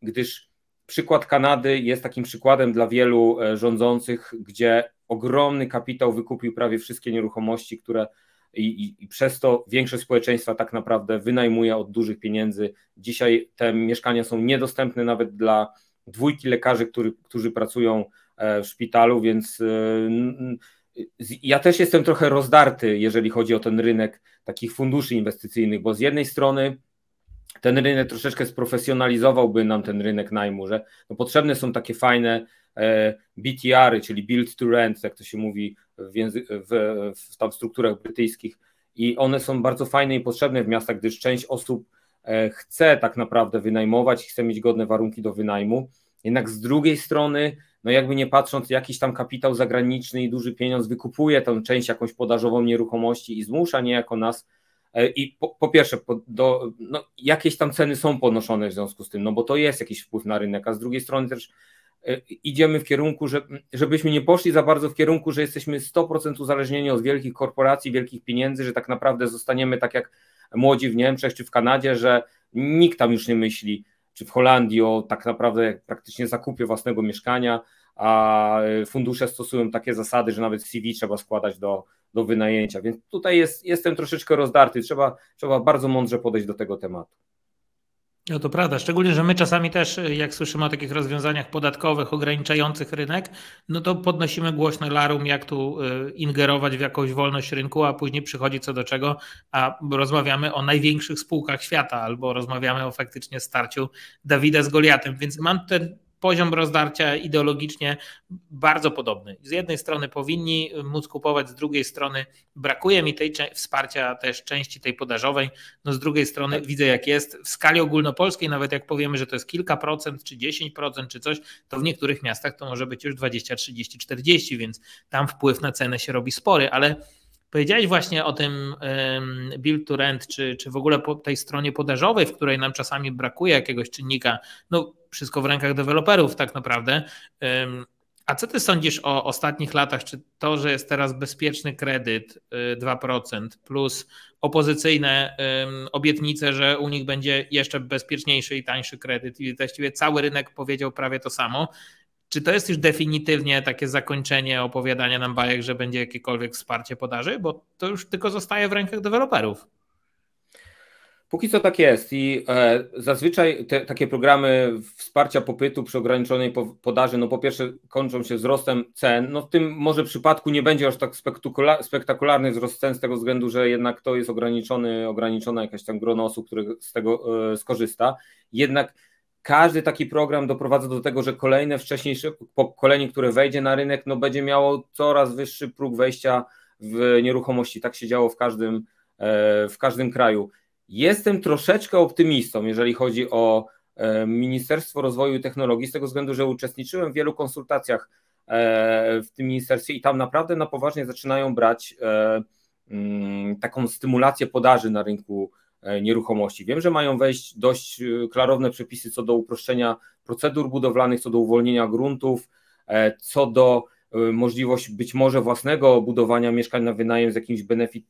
gdyż przykład Kanady jest takim przykładem dla wielu e, rządzących, gdzie ogromny kapitał wykupił prawie wszystkie nieruchomości, które i, i, i, przez to większość społeczeństwa tak naprawdę wynajmuje od dużych pieniędzy. Dzisiaj te mieszkania są niedostępne nawet dla dwójki lekarzy, który, którzy pracują e, w szpitalu, więc e, ja też jestem trochę rozdarty, jeżeli chodzi o ten rynek takich funduszy inwestycyjnych, bo z jednej strony ten rynek troszeczkę sprofesjonalizowałby nam ten rynek najmu, że no potrzebne są takie fajne e, BTR-y, czyli build to rent, jak to się mówi w, języ- w, w tam strukturach brytyjskich i one są bardzo fajne i potrzebne w miastach, gdyż część osób E, chce tak naprawdę wynajmować, chce mieć godne warunki do wynajmu. Jednak z drugiej strony, no jakby nie patrząc, jakiś tam kapitał zagraniczny i duży pieniądz wykupuje tę część jakąś podażową nieruchomości i zmusza niejako nas. E, I po, po pierwsze, po, do, no, jakieś tam ceny są podnoszone w związku z tym, no bo to jest jakiś wpływ na rynek, a z drugiej strony też e, idziemy w kierunku, że, żebyśmy nie poszli za bardzo w kierunku, że jesteśmy 100% uzależnieni od wielkich korporacji, wielkich pieniędzy, że tak naprawdę zostaniemy tak jak młodzi w Niemczech czy w Kanadzie, że nikt tam już nie myśli, czy w Holandii o tak naprawdę praktycznie zakupie własnego mieszkania, a e, fundusze stosują takie zasady, że nawet CV trzeba składać do, do wynajęcia. Więc tutaj jest, jestem troszeczkę rozdarty, trzeba, trzeba bardzo mądrze podejść do tego tematu. No to prawda, szczególnie, że my czasami też, y, jak słyszymy o takich rozwiązaniach podatkowych ograniczających rynek, no to podnosimy głośno larum, jak tu y, ingerować w jakąś wolność rynku, a później przychodzi co do czego, a rozmawiamy o największych spółkach świata albo rozmawiamy o faktycznie starciu Dawida z Goliatem, więc mam ten poziom rozdarcia ideologicznie bardzo podobny. Z jednej strony powinni móc kupować, z drugiej strony brakuje mi tej wsparcia też części tej podażowej. No z drugiej strony tak. widzę jak jest w skali ogólnopolskiej, nawet jak powiemy, że to jest kilka procent, czy 10% czy coś, to w niektórych miastach to może być już 20, 30, 40, więc tam wpływ na cenę się robi spory, ale Powiedziałeś właśnie o tym build to rent, czy, czy w ogóle po tej stronie podażowej, w której nam czasami brakuje jakiegoś czynnika. No, wszystko w rękach deweloperów, tak naprawdę. A co ty sądzisz o ostatnich latach? Czy to, że jest teraz bezpieczny kredyt 2% y, plus opozycyjne obietnice, że u nich będzie jeszcze bezpieczniejszy i tańszy kredyt i właściwie cały rynek powiedział prawie to samo, czy to jest już definitywnie takie zakończenie opowiadania nam bajek, że będzie jakiekolwiek wsparcie podaży? Bo to już tylko zostaje w rękach deweloperów. Póki co tak jest i e, zazwyczaj te, takie programy wsparcia popytu przy ograniczonej po, podaży, no po pierwsze kończą się wzrostem cen, no w tym może przypadku nie będzie aż tak spektakularny wzrost cen z tego względu, że jednak to jest ograniczony, ograniczona jakaś tam grona osób, które z tego e, skorzysta. Jednak każdy taki program doprowadza do tego, że kolejne wcześniejsze pokolenie, które wejdzie na rynek, no będzie miało coraz wyższy próg wejścia w nieruchomości. Tak się działo w każdym, e, w każdym kraju. Jestem troszeczkę optymistą, jeżeli chodzi o e, Ministerstwo Rozwoju i Technologii, z tego względu, że uczestniczyłem w wielu konsultacjach e, w tym ministerstwie i tam naprawdę na poważnie zaczynają brać mm, taką stymulację podaży na rynku E, nieruchomości. Wiem, że mają wejść dość e, klarowne przepisy co do uproszczenia procedur budowlanych, co do uwolnienia gruntów, e, co do możliwość być może własnego budowania mieszkań na wynajem z jakimiś benefit,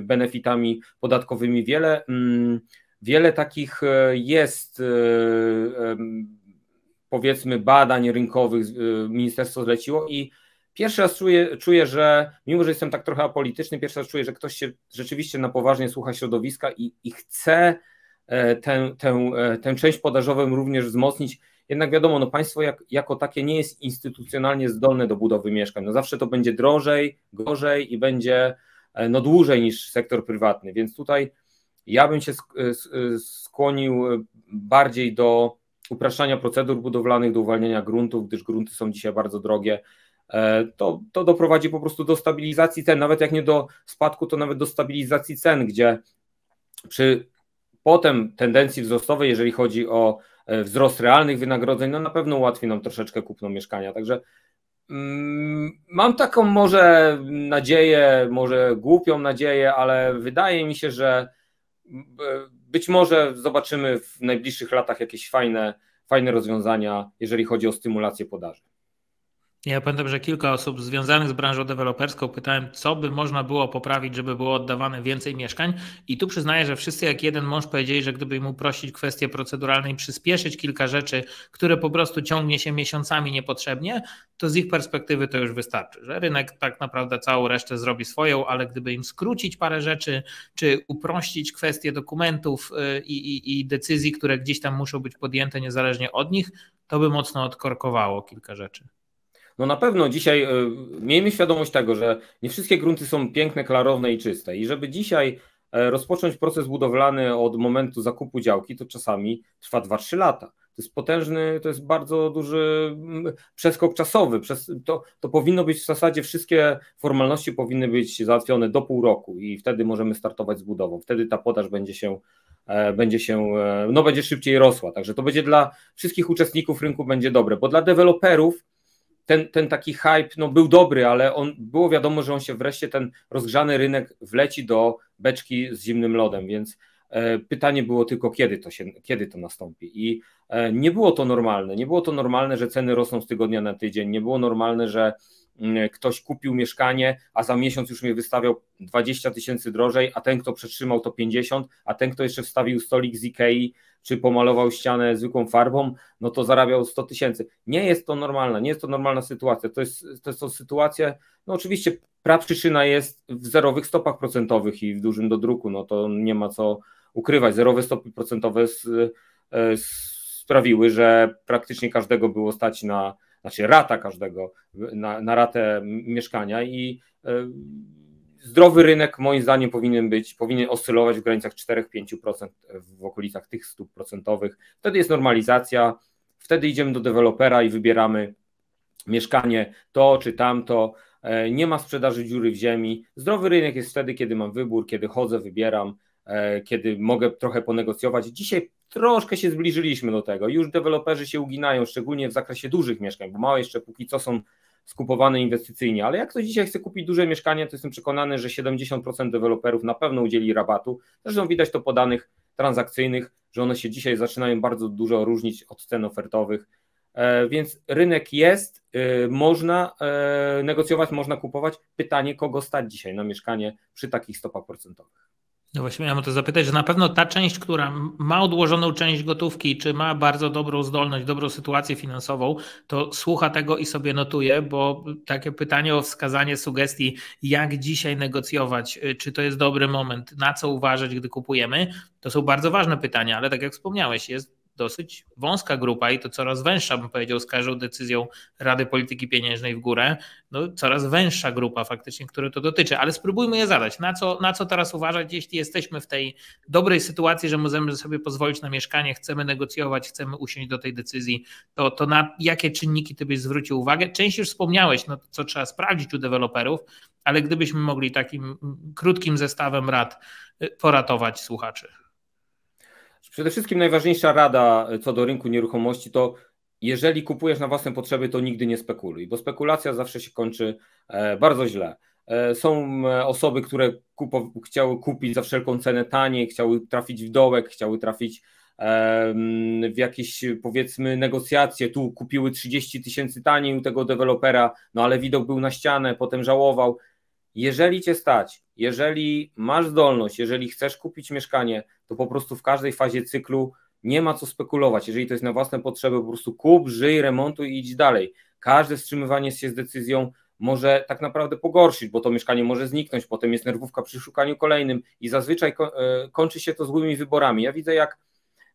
benefitami podatkowymi. Wiele, mm, wiele takich jest powiedzmy badań rynkowych ministerstwo zleciło i Pierwszy raz czuję, czuję, że mimo, że jestem tak trochę apolityczny, pierwszy raz czuję, że ktoś się rzeczywiście na poważnie słucha środowiska i, i chce e, tę, tę, e, tę część podażową również wzmocnić. Jednak wiadomo, no państwo jak, jako takie nie jest instytucjonalnie zdolne do budowy mieszkań. No zawsze to będzie drożej, gorzej i będzie e, no dłużej niż sektor prywatny. Więc tutaj ja bym się skłonił bardziej do upraszczania procedur budowlanych, do uwalniania gruntów, gdyż grunty są dzisiaj bardzo drogie. E, to, to doprowadzi po prostu do stabilizacji cen, nawet jak nie do spadku, to nawet do stabilizacji cen, gdzie przy potem tendencji wzrostowej, jeżeli chodzi o e, wzrost realnych wynagrodzeń, no na pewno ułatwi nam troszeczkę kupno mieszkania. Także mm, mam taką może nadzieję, może głupią nadzieję, ale wydaje mi się, że e, być może zobaczymy w najbliższych latach jakieś fajne, fajne rozwiązania, jeżeli chodzi o stymulację podaży. Ja pamiętam, że kilka osób związanych z branżą deweloperską pytałem, co by można było poprawić, żeby było oddawane więcej mieszkań. I tu przyznaję, że wszyscy jak jeden mąż powiedzieli, że gdyby mu prosić kwestie proceduralne i przyspieszyć kilka rzeczy, które po prostu ciągnie się miesiącami niepotrzebnie, to z ich perspektywy to już wystarczy, że rynek tak naprawdę całą resztę zrobi swoją, ale gdyby im skrócić parę rzeczy, czy uprościć kwestie dokumentów y, i, i, i decyzji, które gdzieś tam muszą być podjęte niezależnie od nich, to by mocno odkorkowało kilka rzeczy. No na pewno dzisiaj e, miejmy świadomość tego, że nie wszystkie grunty są piękne, klarowne i czyste. I żeby dzisiaj e, rozpocząć proces budowlany od momentu zakupu działki, to czasami trwa 2-3 lata. To jest potężny, to jest bardzo duży mm, przeskok czasowy. Przez, to, to powinno być w zasadzie wszystkie formalności powinny być załatwione do pół roku i wtedy możemy startować z budową. Wtedy ta podaż będzie się e, będzie się, no będzie szybciej rosła. Także to będzie dla wszystkich uczestników rynku będzie dobre, bo dla deweloperów ten, ten taki hype no, był dobry, ale on było wiadomo, że on się wreszcie ten rozgrzany rynek wleci do beczki z zimnym lodem, więc e, pytanie było tylko, kiedy to, się, kiedy to nastąpi. I e, nie było to normalne. Nie było to normalne, że ceny rosną z tygodnia na tydzień. Nie było normalne, że E, ktoś kupił mieszkanie, a za miesiąc już mnie wystawiał 20 tysięcy drożej, a ten, kto przetrzymał to 50, a ten, kto jeszcze wstawił stolik z Ikei, czy pomalował ścianę zwykłą farbą, no to zarabiał 100 tysięcy. Nie jest to normalne, nie jest to normalna sytuacja. To, jest, to są sytuacje, no oczywiście praprzyczyna jest w zerowych stopach procentowych i w dużym dodruku, no to nie ma co ukrywać. Zerowe stopy procentowe z, z e, sprawiły, że praktycznie każdego było stać na znaczy rata każdego na, na ratę mieszkania i e, zdrowy rynek moim zdaniem powinien być, powinien oscylować w granicach 4-5% w okolicach tych stóp procentowych. Wtedy jest normalizacja, wtedy idziemy do dewelopera i wybieramy mieszkanie to czy tamto. E, nie ma sprzedaży dziury w ziemi. Zdrowy rynek jest wtedy, kiedy mam wybór, kiedy chodzę, wybieram, e, kiedy mogę trochę ponegocjować. Dzisiaj troszkę się zbliżyliśmy do tego. Już deweloperzy się uginają, szczególnie w zakresie dużych mieszkań, bo małe jeszcze póki co są skupowane inwestycyjnie, ale jak ktoś dzisiaj chce kupić duże mieszkanie, to jestem przekonany, że 70% deweloperów na pewno udzieli rabatu. Zresztą widać to po danych transakcyjnych, że one się dzisiaj zaczynają bardzo dużo różnić od cen ofertowych. E, więc rynek jest, e, można e, negocjować, można kupować. Pytanie, kogo stać dzisiaj na mieszkanie przy takich stopach procentowych? No właśnie miałem o to zapytać, że na pewno ta część, która ma odłożoną część gotówki, czy ma bardzo dobrą zdolność, dobrą sytuację finansową, to słucha tego i sobie notuje, bo takie pytanie o wskazanie sugestii, jak dzisiaj negocjować, y, czy to jest dobry moment, na co uważać, gdy kupujemy, to są bardzo ważne pytania, ale tak jak wspomniałeś, jest dosyć wąska grupa i to coraz węższa, bym powiedział, z każdą decyzją Rady Polityki Pieniężnej w górę, no coraz węższa grupa faktycznie, które to dotyczy, ale spróbujmy je zadać. Na co, na co teraz uważać, jeśli jesteśmy w tej dobrej sytuacji, że możemy sobie pozwolić na mieszkanie, chcemy negocjować, chcemy usiąść do tej decyzji, to, to na jakie czynniki ty byś zwrócił uwagę? Część już wspomniałeś, no co trzeba sprawdzić u deweloperów, ale gdybyśmy mogli takim krótkim zestawem rad poratować słuchaczy. Przede wszystkim najważniejsza rada e, co do rynku nieruchomości to jeżeli kupujesz na własne potrzeby, to nigdy nie spekuluj, bo spekulacja zawsze się kończy e, bardzo źle. E, są osoby, które kupo, chciały kupić za wszelką cenę taniej, chciały trafić w dołek, chciały trafić w jakieś powiedzmy negocjacje. Tu kupiły 30 tysięcy taniej u tego dewelopera, no ale widok był na ścianę, potem żałował. Jeżeli cię stać, jeżeli masz zdolność, jeżeli chcesz kupić mieszkanie, to po prostu w każdej fazie cyklu nie ma co spekulować. Jeżeli to jest na własne potrzeby, po prostu kup, żyj, remontuj i idź dalej. Każde wstrzymywanie się z decyzją może tak naprawdę pogorszyć, bo to mieszkanie może zniknąć, potem jest nerwówka przy szukaniu kolejnym i zazwyczaj e, kończy się to złymi wyborami. Ja widzę, jak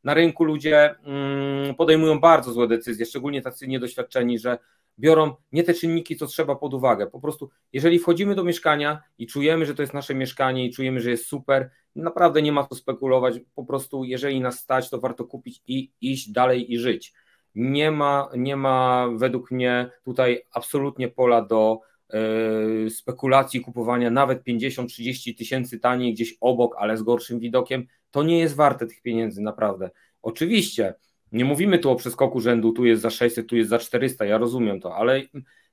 na rynku ludzie mm, podejmują bardzo złe decyzje, szczególnie tacy niedoświadczeni, że biorą nie te czynniki, co trzeba pod uwagę. Po prostu, jeżeli wchodzimy do mieszkania i czujemy, że to jest nasze mieszkanie i czujemy, że jest super, naprawdę nie ma co spekulować. Po prostu, jeżeli nas stać, to warto kupić i iść dalej i żyć. Nie ma, nie ma według mnie tutaj absolutnie pola do yy, spekulacji kupowania nawet 50-30 tysięcy taniej gdzieś obok, ale z gorszym widokiem. To nie jest warte tych pieniędzy, naprawdę. Oczywiście, nie mówimy tu o przeskoku rzędu, tu jest za 600, tu jest za 400, ja rozumiem to, ale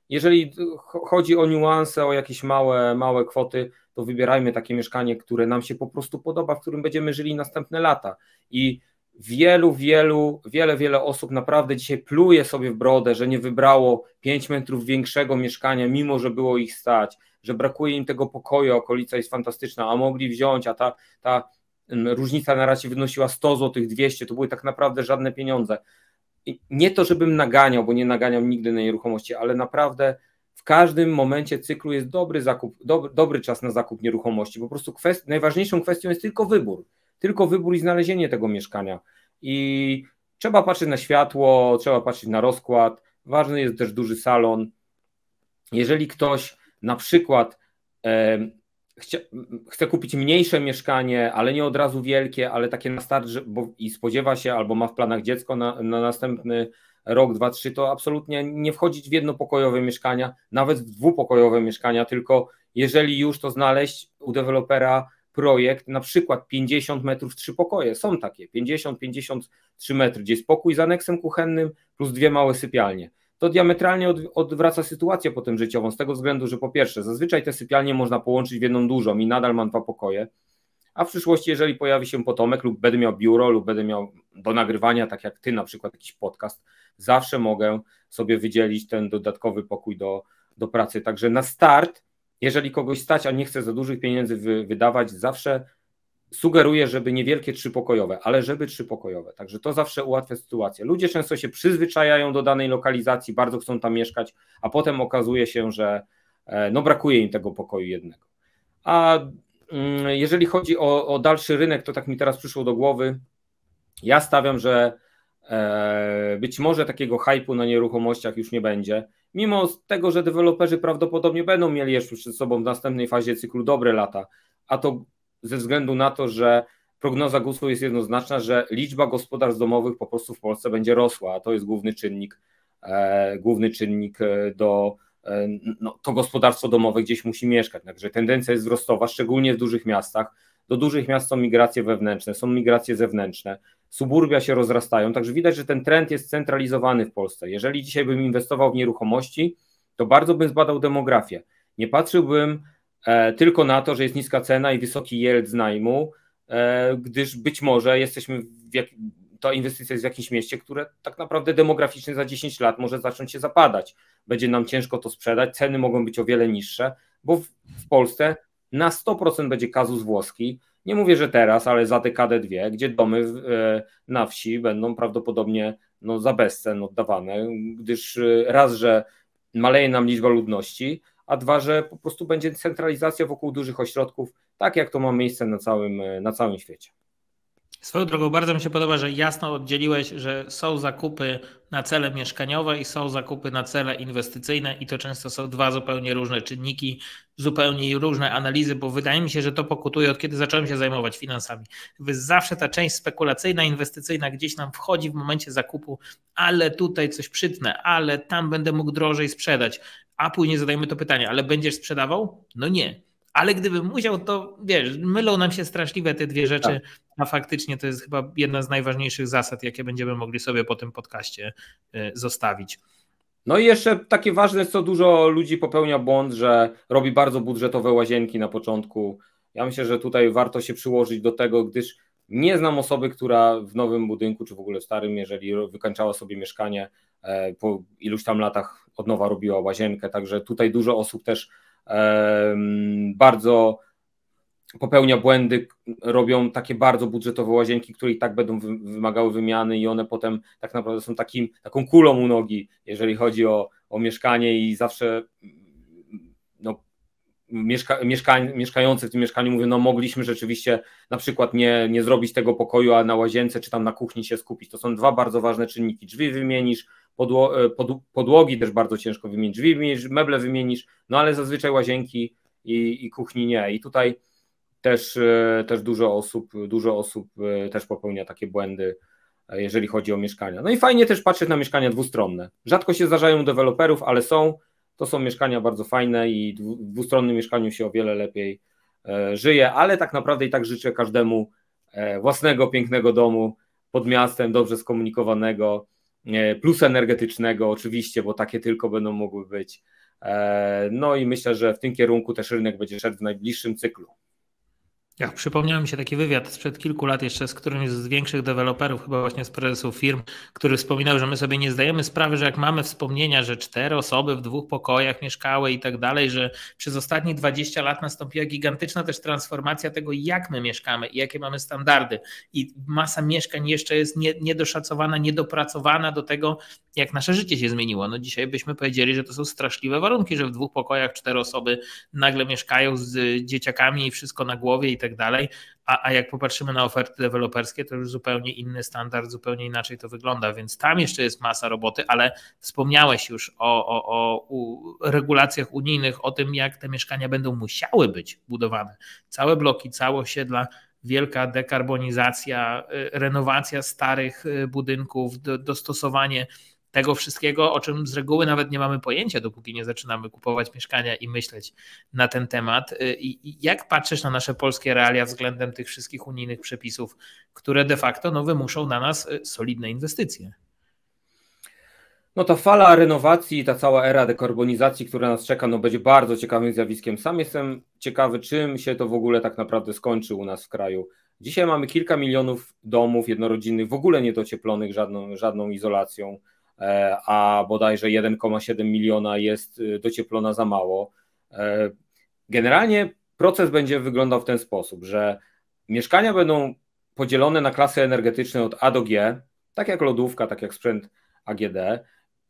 jeżeli chodzi o niuanse, o jakieś małe, małe kwoty, to wybierajmy takie mieszkanie, które nam się po prostu podoba, w którym będziemy żyli następne lata. I wielu, wielu, wiele, wiele osób naprawdę dzisiaj pluje sobie w brodę, że nie wybrało 5 metrów większego mieszkania, mimo że było ich stać, że brakuje im tego pokoju, okolica jest fantastyczna, a mogli wziąć, a ta, ta różnica na razie wynosiła 100 zł, 200, to były tak naprawdę żadne pieniądze. Nie to, żebym naganiał, bo nie naganiam nigdy na nieruchomości, ale naprawdę w każdym momencie cyklu jest dobry zakup, dobry, dobry czas na zakup nieruchomości. Po prostu kwest... najważniejszą kwestią jest tylko wybór, tylko wybór i znalezienie tego mieszkania. I trzeba patrzeć na światło, trzeba patrzeć na rozkład. Ważny jest też duży salon. Jeżeli ktoś na przykład chce kupić mniejsze mieszkanie, ale nie od razu wielkie, ale takie na start, bo i spodziewa się albo ma w planach dziecko na, na następny rok, dwa, trzy, to absolutnie nie wchodzić w jednopokojowe mieszkania, nawet w dwupokojowe mieszkania, tylko jeżeli już to znaleźć u dewelopera projekt, na przykład 50 metrów trzy pokoje, są takie, 50, 53 metry, gdzie jest pokój z aneksem kuchennym plus dwie małe sypialnie to diametralnie odwraca sytuację potem życiową, z tego względu, że po pierwsze, zazwyczaj te sypialnie można połączyć w jedną dużą i nadal mam dwa pokoje, a w przyszłości, jeżeli pojawi się potomek lub będę miał biuro lub będę miał do nagrywania, tak jak ty na przykład jakiś podcast, zawsze mogę sobie wydzielić ten dodatkowy pokój do, do pracy. Także na start, jeżeli kogoś stać, a nie chce za dużych pieniędzy wydawać, zawsze sugeruje, żeby niewielkie trzypokojowe, ale żeby trzypokojowe. Także to zawsze ułatwia sytuację. Ludzie często się przyzwyczajają do danej lokalizacji, bardzo chcą tam mieszkać, a potem okazuje się, że e, no brakuje im tego pokoju jednego. A mm, jeżeli chodzi o, o dalszy rynek, to tak mi teraz przyszło do głowy. Ja stawiam, że e, być może takiego hypu na nieruchomościach już nie będzie, mimo tego, że deweloperzy prawdopodobnie będą mieli jeszcze przed sobą w następnej fazie cyklu dobre lata, a to ze względu na to, że prognoza GUS-u jest jednoznaczna, że liczba gospodarstw domowych po prostu w Polsce będzie rosła, a to jest główny czynnik, e, główny czynnik e, do e, no, to gospodarstwo domowe gdzieś musi mieszkać. Także tendencja jest wzrostowa, szczególnie w dużych miastach. Do dużych miast są migracje wewnętrzne, są migracje zewnętrzne, suburbia się rozrastają, także widać, że ten trend jest centralizowany w Polsce. Jeżeli dzisiaj bym inwestował w nieruchomości, to bardzo bym zbadał demografię. Nie patrzyłbym E, tylko na to, że jest niska cena i wysoki yield z najmu, e, gdyż być może jesteśmy w jak... ta inwestycja jest w jakimś mieście, które tak naprawdę demograficznie za 10 lat może zacząć się zapadać. Będzie nam ciężko to sprzedać, ceny mogą być o wiele niższe, bo w, Polsce na 100% będzie kazus włoski. Nie mówię, że teraz, ale za dekadę dwie, gdzie domy w, e, na wsi będą prawdopodobnie no, za bezcen oddawane, gdyż raz, że maleje nam liczba ludności, a dwa, że po prostu będzie centralizacja wokół dużych ośrodków, tak jak to ma miejsce na całym, e, na całym świecie. Swoją drogą bardzo mi się podoba, że jasno oddzieliłeś, że są zakupy na cele mieszkaniowe i są zakupy na cele inwestycyjne i to często są dwa zupełnie różne czynniki, zupełnie różne analizy, bo wydaje mi się, że to pokutuje od kiedy zacząłem się zajmować finansami. Zawsze ta część spekulacyjna, inwestycyjna gdzieś nam wchodzi w momencie zakupu, ale tutaj coś przytnę, ale tam będę mógł drożej sprzedać, a później zadajmy to pytanie, ale będziesz sprzedawał? No nie. Ale gdybym musiał, to wiesz, mylą nam się straszliwe te dwie rzeczy, tak. a faktycznie to jest chyba jedna z najważniejszych zasad, jakie będziemy mogli sobie po tym podcaście e, zostawić. No i jeszcze takie ważne, co dużo ludzi popełnia błąd, że robi bardzo budżetowe łazienki na początku. Ja myślę, że tutaj warto się przyłożyć do tego, gdyż nie znam osoby, która w nowym budynku, czy w ogóle w starym, jeżeli wykańczała sobie mieszkanie e, po iluś tam latach od nowa robiła łazienkę, także tutaj dużo osób też bardzo popełnia błędy, robią takie bardzo budżetowe łazienki, które i tak będą wymagały wymiany i one potem tak naprawdę są takim, taką kulą u nogi, jeżeli chodzi o, o mieszkanie i zawsze mieszka, mieszka, mieszkający w tym mieszkaniu mówią, no mogliśmy rzeczywiście na przykład nie, nie zrobić tego pokoju, a na łazience czy tam na kuchni się skupić. To są dwa bardzo ważne czynniki. Drzwi wymienisz, podło, e, pod, podłogi też bardzo ciężko wymienić, drzwi wymienisz, meble wymienisz, no ale zazwyczaj łazienki i, i kuchni nie. I tutaj też, e, też dużo osób, dużo osób e, też popełnia takie błędy, jeżeli chodzi o mieszkania. No i fajnie też patrzeć na mieszkania dwustronne. Rzadko się zdarzają deweloperów, ale są to są mieszkania bardzo fajne i w dwustronnym mieszkaniu się o wiele lepiej e, żyje, ale tak naprawdę i tak życzę każdemu e, własnego pięknego domu pod miastem, dobrze skomunikowanego, e, plus energetycznego oczywiście, bo takie tylko będą mogły być. No i myślę, że w tym kierunku też rynek będzie szedł w najbliższym cyklu. Ja, przypomniał mi się taki wywiad sprzed kilku lat jeszcze z którymś z większych deweloperów, chyba właśnie z prezesów firm, który wspominał, że my sobie nie zdajemy sprawy, że jak mamy wspomnienia, że cztery osoby w dwóch pokojach mieszkały i tak dalej, że przez ostatnie 20 lat nastąpiła gigantyczna też transformacja tego, jak my mieszkamy i jakie mamy standardy. I masa mieszkań jeszcze jest nie, niedoszacowana, niedopracowana do tego, jak nasze życie się zmieniło. No dzisiaj byśmy powiedzieli, że to są straszliwe warunki, że w dwóch pokojach cztery osoby nagle mieszkają z dzieciakami i wszystko na głowie i tak tak dalej, a, a jak popatrzymy na oferty deweloperskie, to już zupełnie inny standard, zupełnie inaczej to wygląda, więc tam jeszcze jest masa roboty, ale wspomniałeś już o, o, o regulacjach unijnych, o tym, jak te mieszkania będą musiały być budowane. Całe bloki, całe osiedla, wielka dekarbonizacja, y, renowacja starych y, budynków, dostosowanie tego wszystkiego, o czym z reguły nawet nie mamy pojęcia, dopóki nie zaczynamy kupować mieszkania i myśleć na ten temat. Y, I jak patrzysz na nasze polskie realia względem tych wszystkich unijnych przepisów, które de facto no, wymuszą na nas y, solidne inwestycje? No ta fala renowacji, ta cała era dekarbonizacji, która nas czeka, no będzie bardzo ciekawym zjawiskiem. Sam jestem ciekawy, czym się to w ogóle tak naprawdę skończy u nas w kraju. Dzisiaj mamy kilka milionów domów jednorodzinnych, w ogóle niedocieplonych żadną, żadną izolacją. E, a bodajże 1,7 miliona jest y, docieplona za mało. E, generalnie proces będzie wyglądał w ten sposób, że mieszkania będą podzielone na klasy energetyczne od A do G, tak jak lodówka, tak jak sprzęt AGD.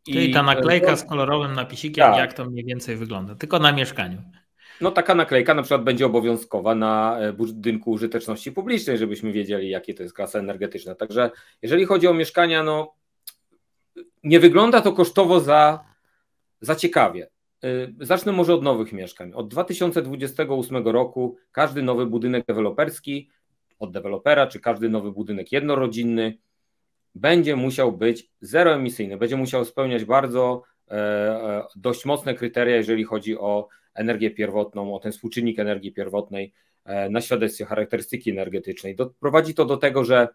Czyli I ta e, naklejka no, z kolorowym napisikiem, tak. jak to mniej więcej wygląda, tylko na mieszkaniu. No taka naklejka na przykład będzie obowiązkowa na budynku użyteczności publicznej, żebyśmy wiedzieli, jakie to jest klasa energetyczna. Także jeżeli chodzi o mieszkania, no nie wygląda to kosztowo za, za ciekawie. Y, zacznę może od nowych mieszkań. Od 2028 roku każdy nowy budynek deweloperski od dewelopera, czy każdy nowy budynek jednorodzinny będzie musiał być zeroemisyjny, będzie musiał spełniać bardzo e, e dość mocne kryteria, jeżeli chodzi o energię pierwotną, o ten współczynnik energii pierwotnej e, na świadectwie charakterystyki energetycznej. Doprowadzi to do tego, że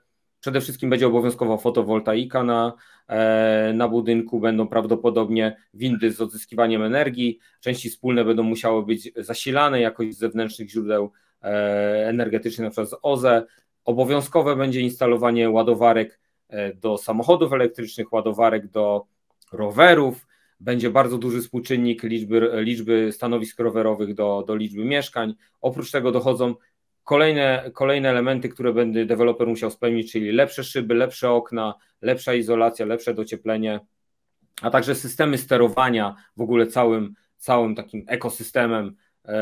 Przede wszystkim będzie obowiązkowa fotowoltaika na, e, na budynku, będą prawdopodobnie windy z odzyskiwaniem energii, części wspólne będą musiały być zasilane jakoś z zewnętrznych źródeł e, energetycznych, na przykład z OZE. Obowiązkowe będzie instalowanie ładowarek e, do samochodów elektrycznych, ładowarek do rowerów. Będzie bardzo duży współczynnik liczby, liczby stanowisk rowerowych do, do liczby mieszkań. Oprócz tego dochodzą Kolejne, kolejne elementy, które będzie deweloper musiał spełnić, czyli lepsze szyby, lepsze okna, lepsza izolacja, lepsze docieplenie, a także systemy sterowania w ogóle całym, całym takim ekosystemem e,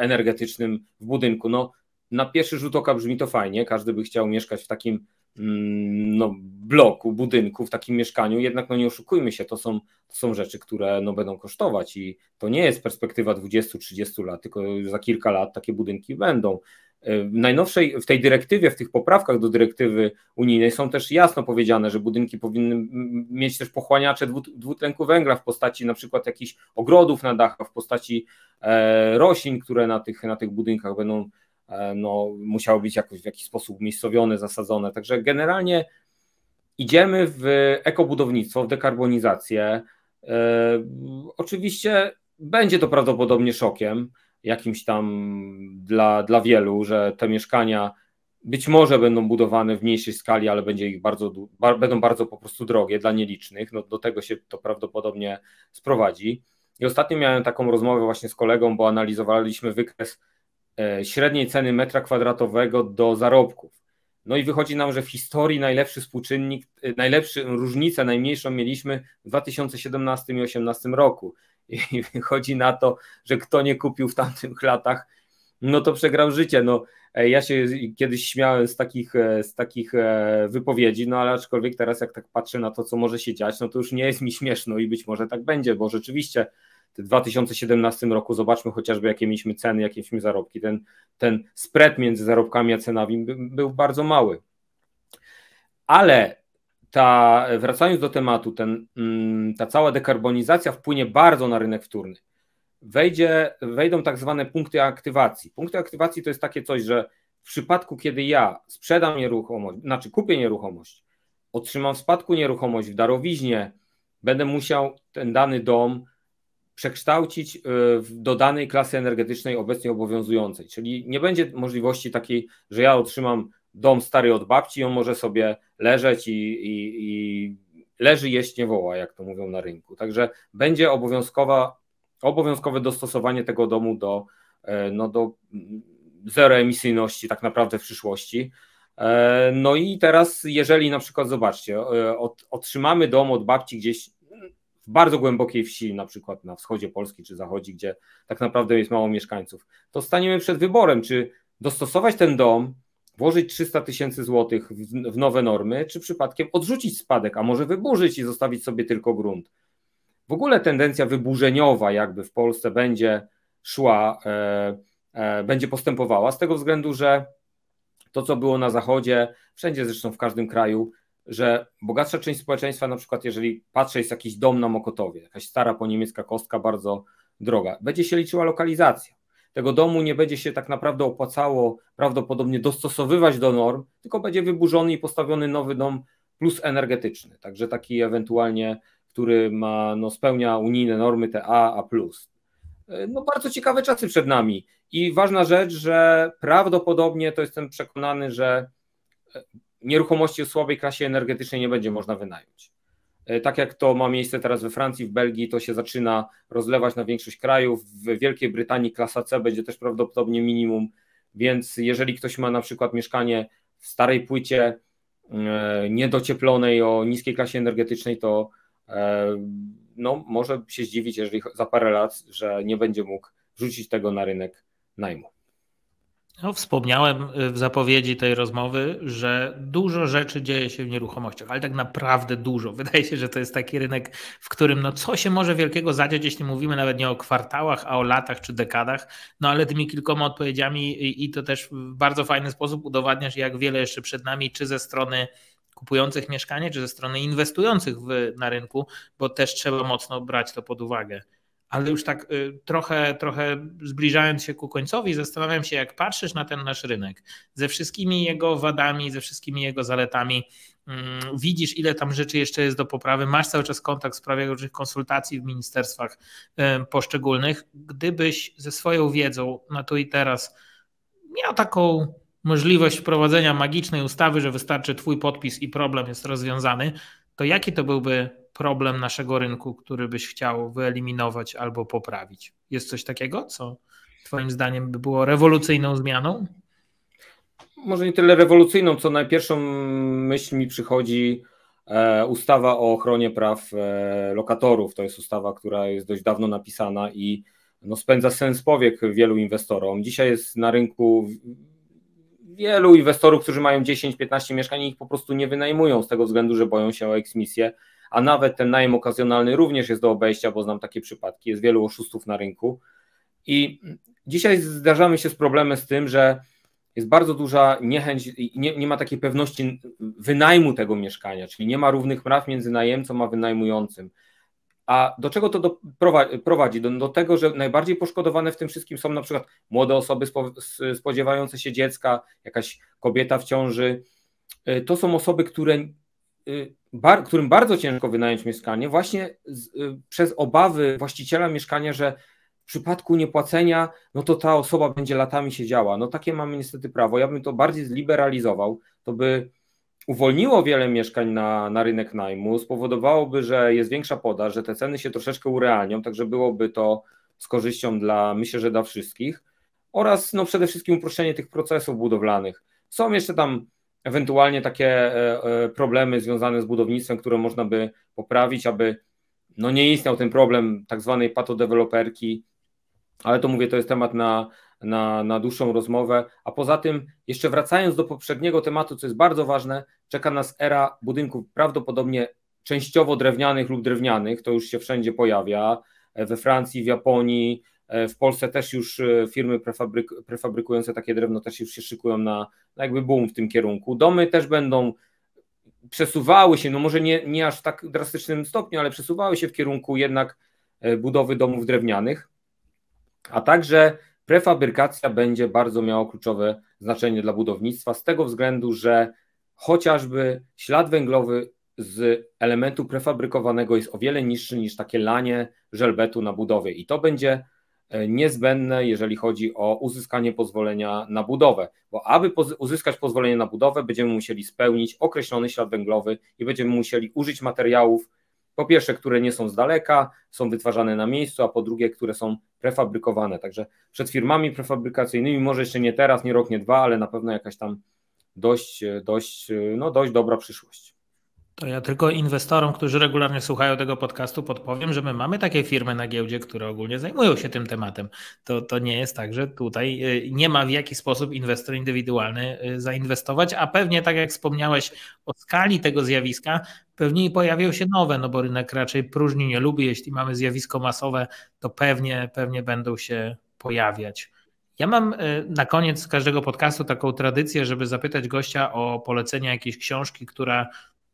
energetycznym w budynku. No, na pierwszy rzut oka brzmi to fajnie, każdy by chciał mieszkać w takim Mm, no, bloku, budynku, w takim mieszkaniu, jednak no nie oszukujmy się, to są, to są rzeczy, które no, będą kosztować i to nie jest perspektywa 20-30 lat, tylko za kilka lat takie budynki będą. E, w najnowszej, w tej dyrektywie, w tych poprawkach do dyrektywy unijnej są też jasno powiedziane, że budynki powinny mieć też pochłaniacze dwutlenku węgla w postaci na przykład jakichś ogrodów na dachach, w postaci e, roślin, które na tych, na tych budynkach będą E, no, musiało być jakoś w jakiś sposób umiejscowione, zasadzone. Także generalnie idziemy w ekobudownictwo, w dekarbonizację. E, oczywiście będzie to prawdopodobnie szokiem jakimś tam dla, dla wielu, że te mieszkania być może będą budowane w mniejszej skali, ale będzie ich bardzo, będą bardzo po prostu drogie dla nielicznych. No, do tego się to prawdopodobnie sprowadzi. I ostatnio miałem taką rozmowę właśnie z kolegą, bo analizowaliśmy wykres E, średniej ceny metra kwadratowego do zarobków. No i wychodzi nam, że w historii najlepszy współczynnik, e, najlepszą różnicę najmniejszą mieliśmy w 2017 i 2018 roku. I wychodzi na to, że kto nie kupił w tamtych latach, no to przegrał życie. No, e, ja się kiedyś śmiałem z takich, z takich wypowiedzi, no ale aczkolwiek teraz jak tak patrzę na to, co może się dziać, no to już nie jest mi śmieszno i być może tak będzie, bo rzeczywiście w 2017 roku zobaczmy chociażby, jakie mieliśmy ceny, jakie mieliśmy zarobki. Ten, ten spread między zarobkami a cenami był, bardzo mały. Ale ta, wracając do tematu, ten, mm, ta cała dekarbonizacja wpłynie bardzo na rynek wtórny. Wejdzie, wejdą tak zwane punkty aktywacji. Punkty aktywacji to jest takie coś, że w przypadku, kiedy ja sprzedam nieruchomość, znaczy kupię nieruchomość, otrzymam w spadku nieruchomość w darowiźnie, będę musiał ten dany dom przekształcić y, do danej klasy energetycznej obecnie obowiązującej. Czyli nie będzie możliwości takiej, że ja otrzymam dom stary od babci i on może sobie leżeć i, i, i leży jeść nie woła, jak to mówią na rynku. Także będzie obowiązkowa, obowiązkowe dostosowanie tego domu do, e, no do zeroemisyjności tak naprawdę w przyszłości. E, no i teraz, jeżeli na przykład zobaczcie, e, otrzymamy dom od babci gdzieś w bardzo głębokiej wsi, na przykład na wschodzie Polski czy zachodzie, gdzie tak naprawdę jest mało mieszkańców, to staniemy przed wyborem, czy dostosować ten dom, włożyć 300 tysięcy złotych w nowe normy, czy przypadkiem odrzucić spadek, a może wyburzyć i zostawić sobie tylko grunt. W ogóle tendencja wyburzeniowa jakby w Polsce będzie szła, e, e, będzie postępowała z tego względu, że to, co było na Zachodzie, wszędzie zresztą w każdym kraju, że bogatsza część społeczeństwa, na przykład jeżeli patrzę, jest jakiś dom na Mokotowie, jakaś stara po niemiecka kostka, bardzo droga, będzie się liczyła lokalizacja. Tego domu nie będzie się tak naprawdę opłacało prawdopodobnie dostosowywać do norm, tylko będzie wyburzony i postawiony nowy dom plus energetyczny, także taki ewentualnie, który ma, no, spełnia unijne normy te A, A+. No bardzo ciekawe czasy przed nami i ważna rzecz, że prawdopodobnie, to jestem przekonany, że nieruchomości o słabej klasie energetycznej nie będzie można wynająć. E, tak jak to ma miejsce teraz we Francji, w Belgii, to się zaczyna rozlewać na większość krajów. W Wielkiej Brytanii klasa C będzie też prawdopodobnie minimum, więc jeżeli ktoś ma na przykład mieszkanie w starej płycie e, niedocieplonej o niskiej klasie energetycznej, to e, no, może się zdziwić, jeżeli za parę lat, że nie będzie mógł rzucić tego na rynek najmu. No, wspomniałem y, w zapowiedzi tej rozmowy, że dużo rzeczy dzieje się w nieruchomościach, ale tak naprawdę dużo. Wydaje się, że to jest taki rynek, w którym no co się może wielkiego zadziać, jeśli mówimy nawet nie o kwartałach, a o latach czy dekadach. No ale tymi kilkoma odpowiedziami i, i to też w bardzo fajny sposób udowadniasz, jak wiele jeszcze przed nami, czy ze strony kupujących mieszkanie, czy ze strony inwestujących w, na rynku, bo też trzeba mocno brać to pod uwagę ale już tak y, trochę, trochę zbliżając się ku końcowi, zastanawiam się, jak patrzysz na ten nasz rynek, ze wszystkimi jego wadami, ze wszystkimi jego zaletami, mm, widzisz, ile tam rzeczy jeszcze jest do poprawy, masz cały czas kontakt w sprawie różnych konsultacji w ministerstwach y, poszczególnych. Gdybyś ze swoją wiedzą na to i teraz miał taką możliwość wprowadzenia magicznej ustawy, że wystarczy Twój podpis i problem jest rozwiązany, to jaki to byłby problem naszego rynku, który byś chciał wyeliminować albo poprawić? Jest coś takiego, co Twoim zdaniem by było rewolucyjną zmianą? Może nie tyle rewolucyjną, co najpierwszą myśl mi przychodzi e, ustawa o ochronie praw e, lokatorów. To jest ustawa, która jest dość dawno napisana i no, spędza sens powiek wielu inwestorom. Dzisiaj jest na rynku wielu inwestorów, którzy mają 10-15 mieszkań i ich po prostu nie wynajmują z tego względu, że boją się o eksmisję a nawet ten najem okazjonalny również jest do obejścia, bo znam takie przypadki, jest wielu oszustów na rynku. I dzisiaj zdarzamy się z problemem z tym, że jest bardzo duża niechęć, nie, nie ma takiej pewności wynajmu tego mieszkania, czyli nie ma równych praw między najemcą a wynajmującym. A do czego to do, prowadzi? Do, do, tego, że najbardziej poszkodowane w tym wszystkim są na przykład młode osoby spo, spodziewające się dziecka, jakaś kobieta w ciąży. Y, to są osoby, które y, bar, którym bardzo ciężko wynająć mieszkanie, właśnie z, y, przez obawy właściciela mieszkania, że w przypadku niepłacenia, no to ta osoba będzie latami siedziała. No takie mamy niestety prawo. Ja bym to bardziej zliberalizował. To by uwolniło wiele mieszkań na, na rynek najmu, spowodowałoby, że jest większa podaż, że te ceny się troszeczkę urealnią, także byłoby to z korzyścią dla, myślę, że dla wszystkich oraz no przede wszystkim uproszczenie tych procesów budowlanych. Są jeszcze tam ewentualnie takie e, e, problemy związane z budownictwem, które można by poprawić, aby no nie istniał ten problem tak zwanej patodeweloperki, ale to mówię, to jest temat na, na, na dłuższą rozmowę. A poza tym, jeszcze wracając do poprzedniego tematu, co jest bardzo ważne, czeka nas era budynków prawdopodobnie częściowo drewnianych lub drewnianych, to już się wszędzie pojawia, e, we Francji, w Japonii, E, w Polsce też już e, firmy prefabryk, prefabrykujące takie drewno też już się szykują na, na jakby boom w tym kierunku. Domy też będą przesuwały się, no może nie, nie aż w tak drastycznym stopniu, ale przesuwały się w kierunku jednak e, budowy domów drewnianych, a także prefabrykacja będzie bardzo miała kluczowe znaczenie dla budownictwa z tego względu, że chociażby ślad węglowy z elementu prefabrykowanego jest o wiele niższy niż takie lanie żelbetu na budowie i to będzie E, niezbędne, jeżeli chodzi o uzyskanie pozwolenia na budowę, bo aby uzyskać pozwolenie na budowę, będziemy musieli spełnić określony ślad węglowy i będziemy musieli użyć materiałów, po pierwsze, które nie są z daleka, są wytwarzane na miejscu, a po drugie, które są prefabrykowane. Także przed firmami prefabrykacyjnymi, może jeszcze nie teraz, nie rok, nie dwa, ale na pewno jakaś tam dość, e, dość, e, no dość dobra przyszłość. To ja tylko inwestorom, którzy regularnie słuchają tego podcastu, podpowiem, że my mamy takie firmy na giełdzie, które ogólnie zajmują się tym tematem. To, to nie jest tak, że tutaj y, nie ma w jaki sposób inwestor indywidualny y, zainwestować, a pewnie tak jak wspomniałeś o skali tego zjawiska, pewnie pojawią się nowe, no bo rynek raczej próżni nie lubi. Jeśli mamy zjawisko masowe, to pewnie, pewnie będą się pojawiać. Ja mam y, na koniec każdego podcastu taką tradycję, żeby zapytać gościa o polecenie jakiejś książki, która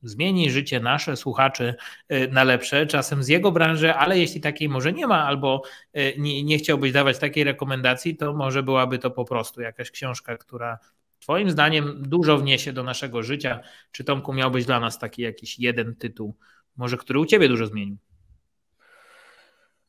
zmieni życie nasze słuchaczy y, na lepsze, czasem z jego branży, ale jeśli takiej może nie ma albo y, nie, nie chciałbyś dawać takiej rekomendacji, to może byłaby to po prostu jakaś książka, która Twoim zdaniem dużo wniesie do naszego życia. Czy Tomku miałbyś dla nas taki jakiś jeden tytuł, może który u Ciebie dużo zmienił?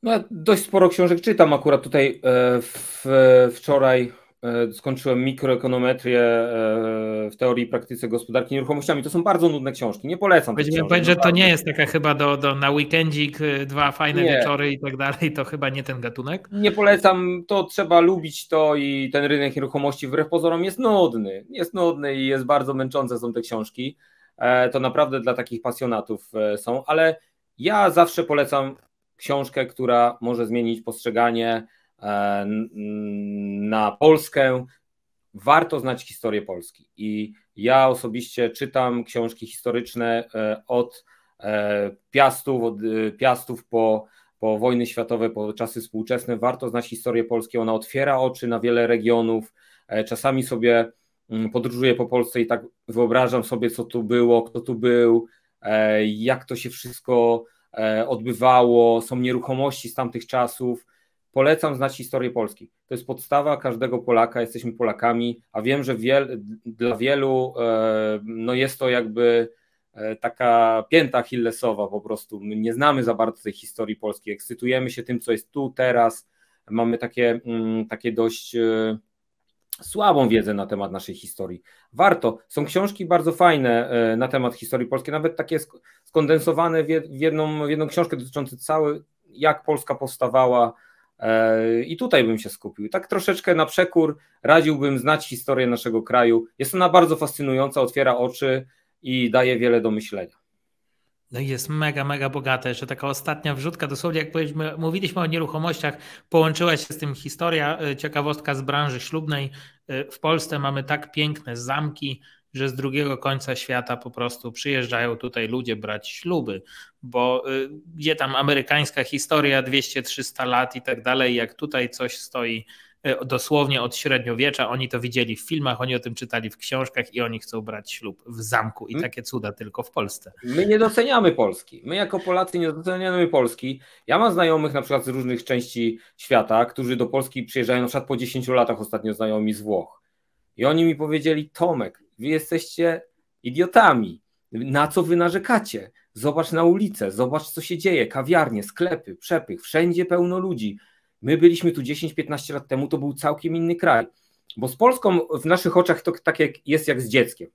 No, dość sporo książek czytam. Akurat tutaj e, w, e, wczoraj E, skończyłem mikroekonometrię e, w teorii i praktyce gospodarki nieruchomościami. To są bardzo nudne książki, nie polecam. Będziemy powiedzieć, że to nie jest taka chyba do, do, na weekendzik, y, dwa fajne nie. wieczory i tak dalej, to chyba nie ten gatunek. Nie polecam, to trzeba lubić to i ten rynek nieruchomości wbrew pozorom jest nudny, jest nudny i jest bardzo męczące są te książki. E, to naprawdę dla takich pasjonatów są, ale ja zawsze polecam książkę, która może zmienić postrzeganie E, na Polskę, warto znać historię Polski. I ja osobiście czytam książki historyczne e, od e, Piastów, od Piastów po, po wojny światowe, po czasy współczesne. Warto znać historię Polski. Ona otwiera oczy na wiele regionów. Czasami sobie mm, podróżuję po Polsce i tak wyobrażam sobie, co tu było, kto tu był, jak to się wszystko odbywało. Są nieruchomości z tamtych czasów Polecam znać historię Polski. To jest podstawa każdego Polaka, jesteśmy Polakami, a wiem, że wiel, dla wielu e, no jest to jakby e, taka pięta Hillesowa po prostu. My nie znamy za bardzo tej historii polskiej, ekscytujemy się tym, co jest tu, teraz. Mamy takie, mm, takie dość e, słabą wiedzę na temat naszej historii. Warto. Są książki bardzo fajne na temat historii polskiej, nawet takie skondensowane w jedną, w jedną książkę dotyczącą całej, jak Polska powstawała, E, I tutaj bym się skupił. Tak troszeczkę na przekór radziłbym znać historię naszego kraju. Jest ona bardzo fascynująca, otwiera oczy i daje wiele do myślenia. No i jest mega, mega bogata. Jeszcze taka ostatnia wrzutka, dosłownie jak powiedzieliśmy, mówiliśmy o nieruchomościach, połączyła się z tym historia, e, ciekawostka z branży ślubnej. E, w Polsce mamy tak piękne zamki, że z drugiego końca świata po prostu przyjeżdżają tutaj ludzie brać śluby, bo y, gdzie tam amerykańska historia 200-300 lat i tak dalej, jak tutaj coś stoi y, dosłownie od średniowiecza, oni to widzieli w filmach, oni o tym czytali w książkach i oni chcą brać ślub w zamku i mm. takie cuda tylko w Polsce. My nie doceniamy Polski. My jako Polacy nie doceniamy Polski. Ja mam znajomych na przykład z różnych części świata, którzy do Polski przyjeżdżają na przykład po 10 latach ostatnio znajomi z Włoch. I oni mi powiedzieli, Tomek, Wy jesteście idiotami. Na co wy narzekacie? Zobacz na ulicę, zobacz co się dzieje, kawiarnie, sklepy, przepych, wszędzie pełno ludzi. My byliśmy tu 10-15 lat temu, to był całkiem inny kraj. Bo z Polską w naszych oczach to tak jak, jest jak z dzieckiem.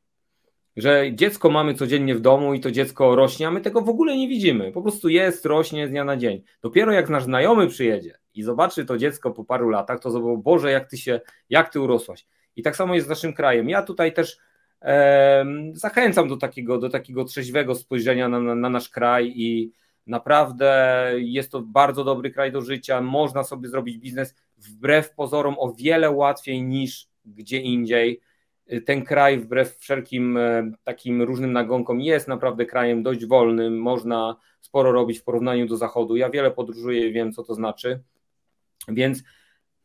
Że dziecko mamy codziennie w domu i to dziecko rośnie, a my tego w ogóle nie widzimy. Po prostu jest, rośnie z dnia na dzień. Dopiero jak nasz znajomy przyjedzie i zobaczy to dziecko po paru latach, to zobaczy, Boże, jak ty się, jak ty urosłaś. I tak samo jest z naszym krajem. Ja tutaj też Zachęcam do takiego, do takiego trzeźwego spojrzenia na, na, na nasz kraj i naprawdę jest to bardzo dobry kraj do życia. Można sobie zrobić biznes wbrew pozorom o wiele łatwiej niż gdzie indziej. Ten kraj, wbrew wszelkim e, takim różnym nagonkom, jest naprawdę krajem dość wolnym. Można sporo robić w porównaniu do Zachodu. Ja wiele podróżuję, wiem co to znaczy. Więc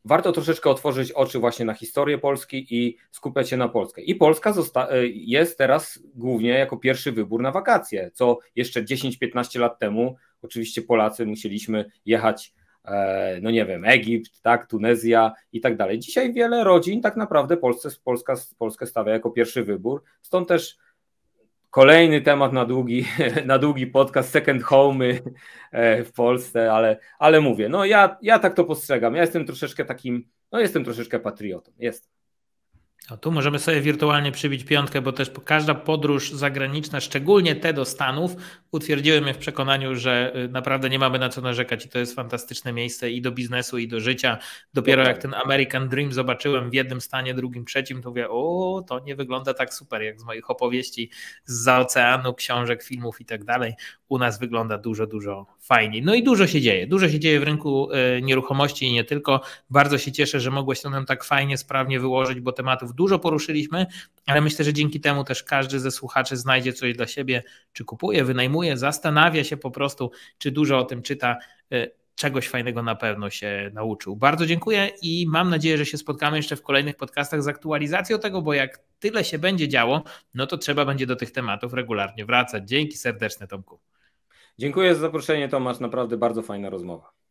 warto troszeczkę otworzyć oczy właśnie na historię Polski i skupiać się na Polskę. I Polska e, jest teraz głównie jako pierwszy wybór na wakacje, co jeszcze 10-15 lat temu oczywiście Polacy musieliśmy jechać e, no nie wiem, Egipt, tak, Tunezja i tak dalej. Dzisiaj wiele rodzin tak naprawdę Polsce, Polska, Polskę stawia jako pierwszy wybór, stąd też Kolejny temat na długi, na długi podcast, second home e, w Polsce, ale, ale mówię, no ja, ja tak to postrzegam. Ja jestem troszeczkę takim, no jestem troszeczkę patriotą, jestem. No tu możemy sobie wirtualnie przybić piątkę, bo też każda podróż zagraniczna, szczególnie te do Stanów, utwierdziły mnie w przekonaniu, że y, naprawdę nie mamy na co narzekać i to jest fantastyczne miejsce i do biznesu, i do życia. Dopiero no jak tak. ten American Dream zobaczyłem w jednym stanie, drugim, trzecim, to mówię, o, to nie wygląda tak super jak z moich opowieści z oceanu, książek, filmów i tak dalej. U nas wygląda dużo, dużo fajniej. No i dużo się dzieje. Dużo się dzieje w rynku y, nieruchomości i nie tylko. Bardzo się cieszę, że mogłeś to nam tak fajnie, sprawnie wyłożyć, bo tematów dużo poruszyliśmy, ale myślę, że dzięki temu też każdy ze słuchaczy znajdzie coś dla siebie, czy kupuje, wynajmuje, zastanawia się po prostu, czy dużo o tym czyta. Y, czegoś fajnego na pewno się nauczył. Bardzo dziękuję i mam nadzieję, że się spotkamy jeszcze w kolejnych podcastach z aktualizacją tego, bo jak tyle się będzie działo, no to trzeba będzie do tych tematów regularnie wracać. Dzięki serdeczne, Tomku. Dziękuję za zaproszenie, Tomasz. Naprawdę bardzo fajna rozmowa.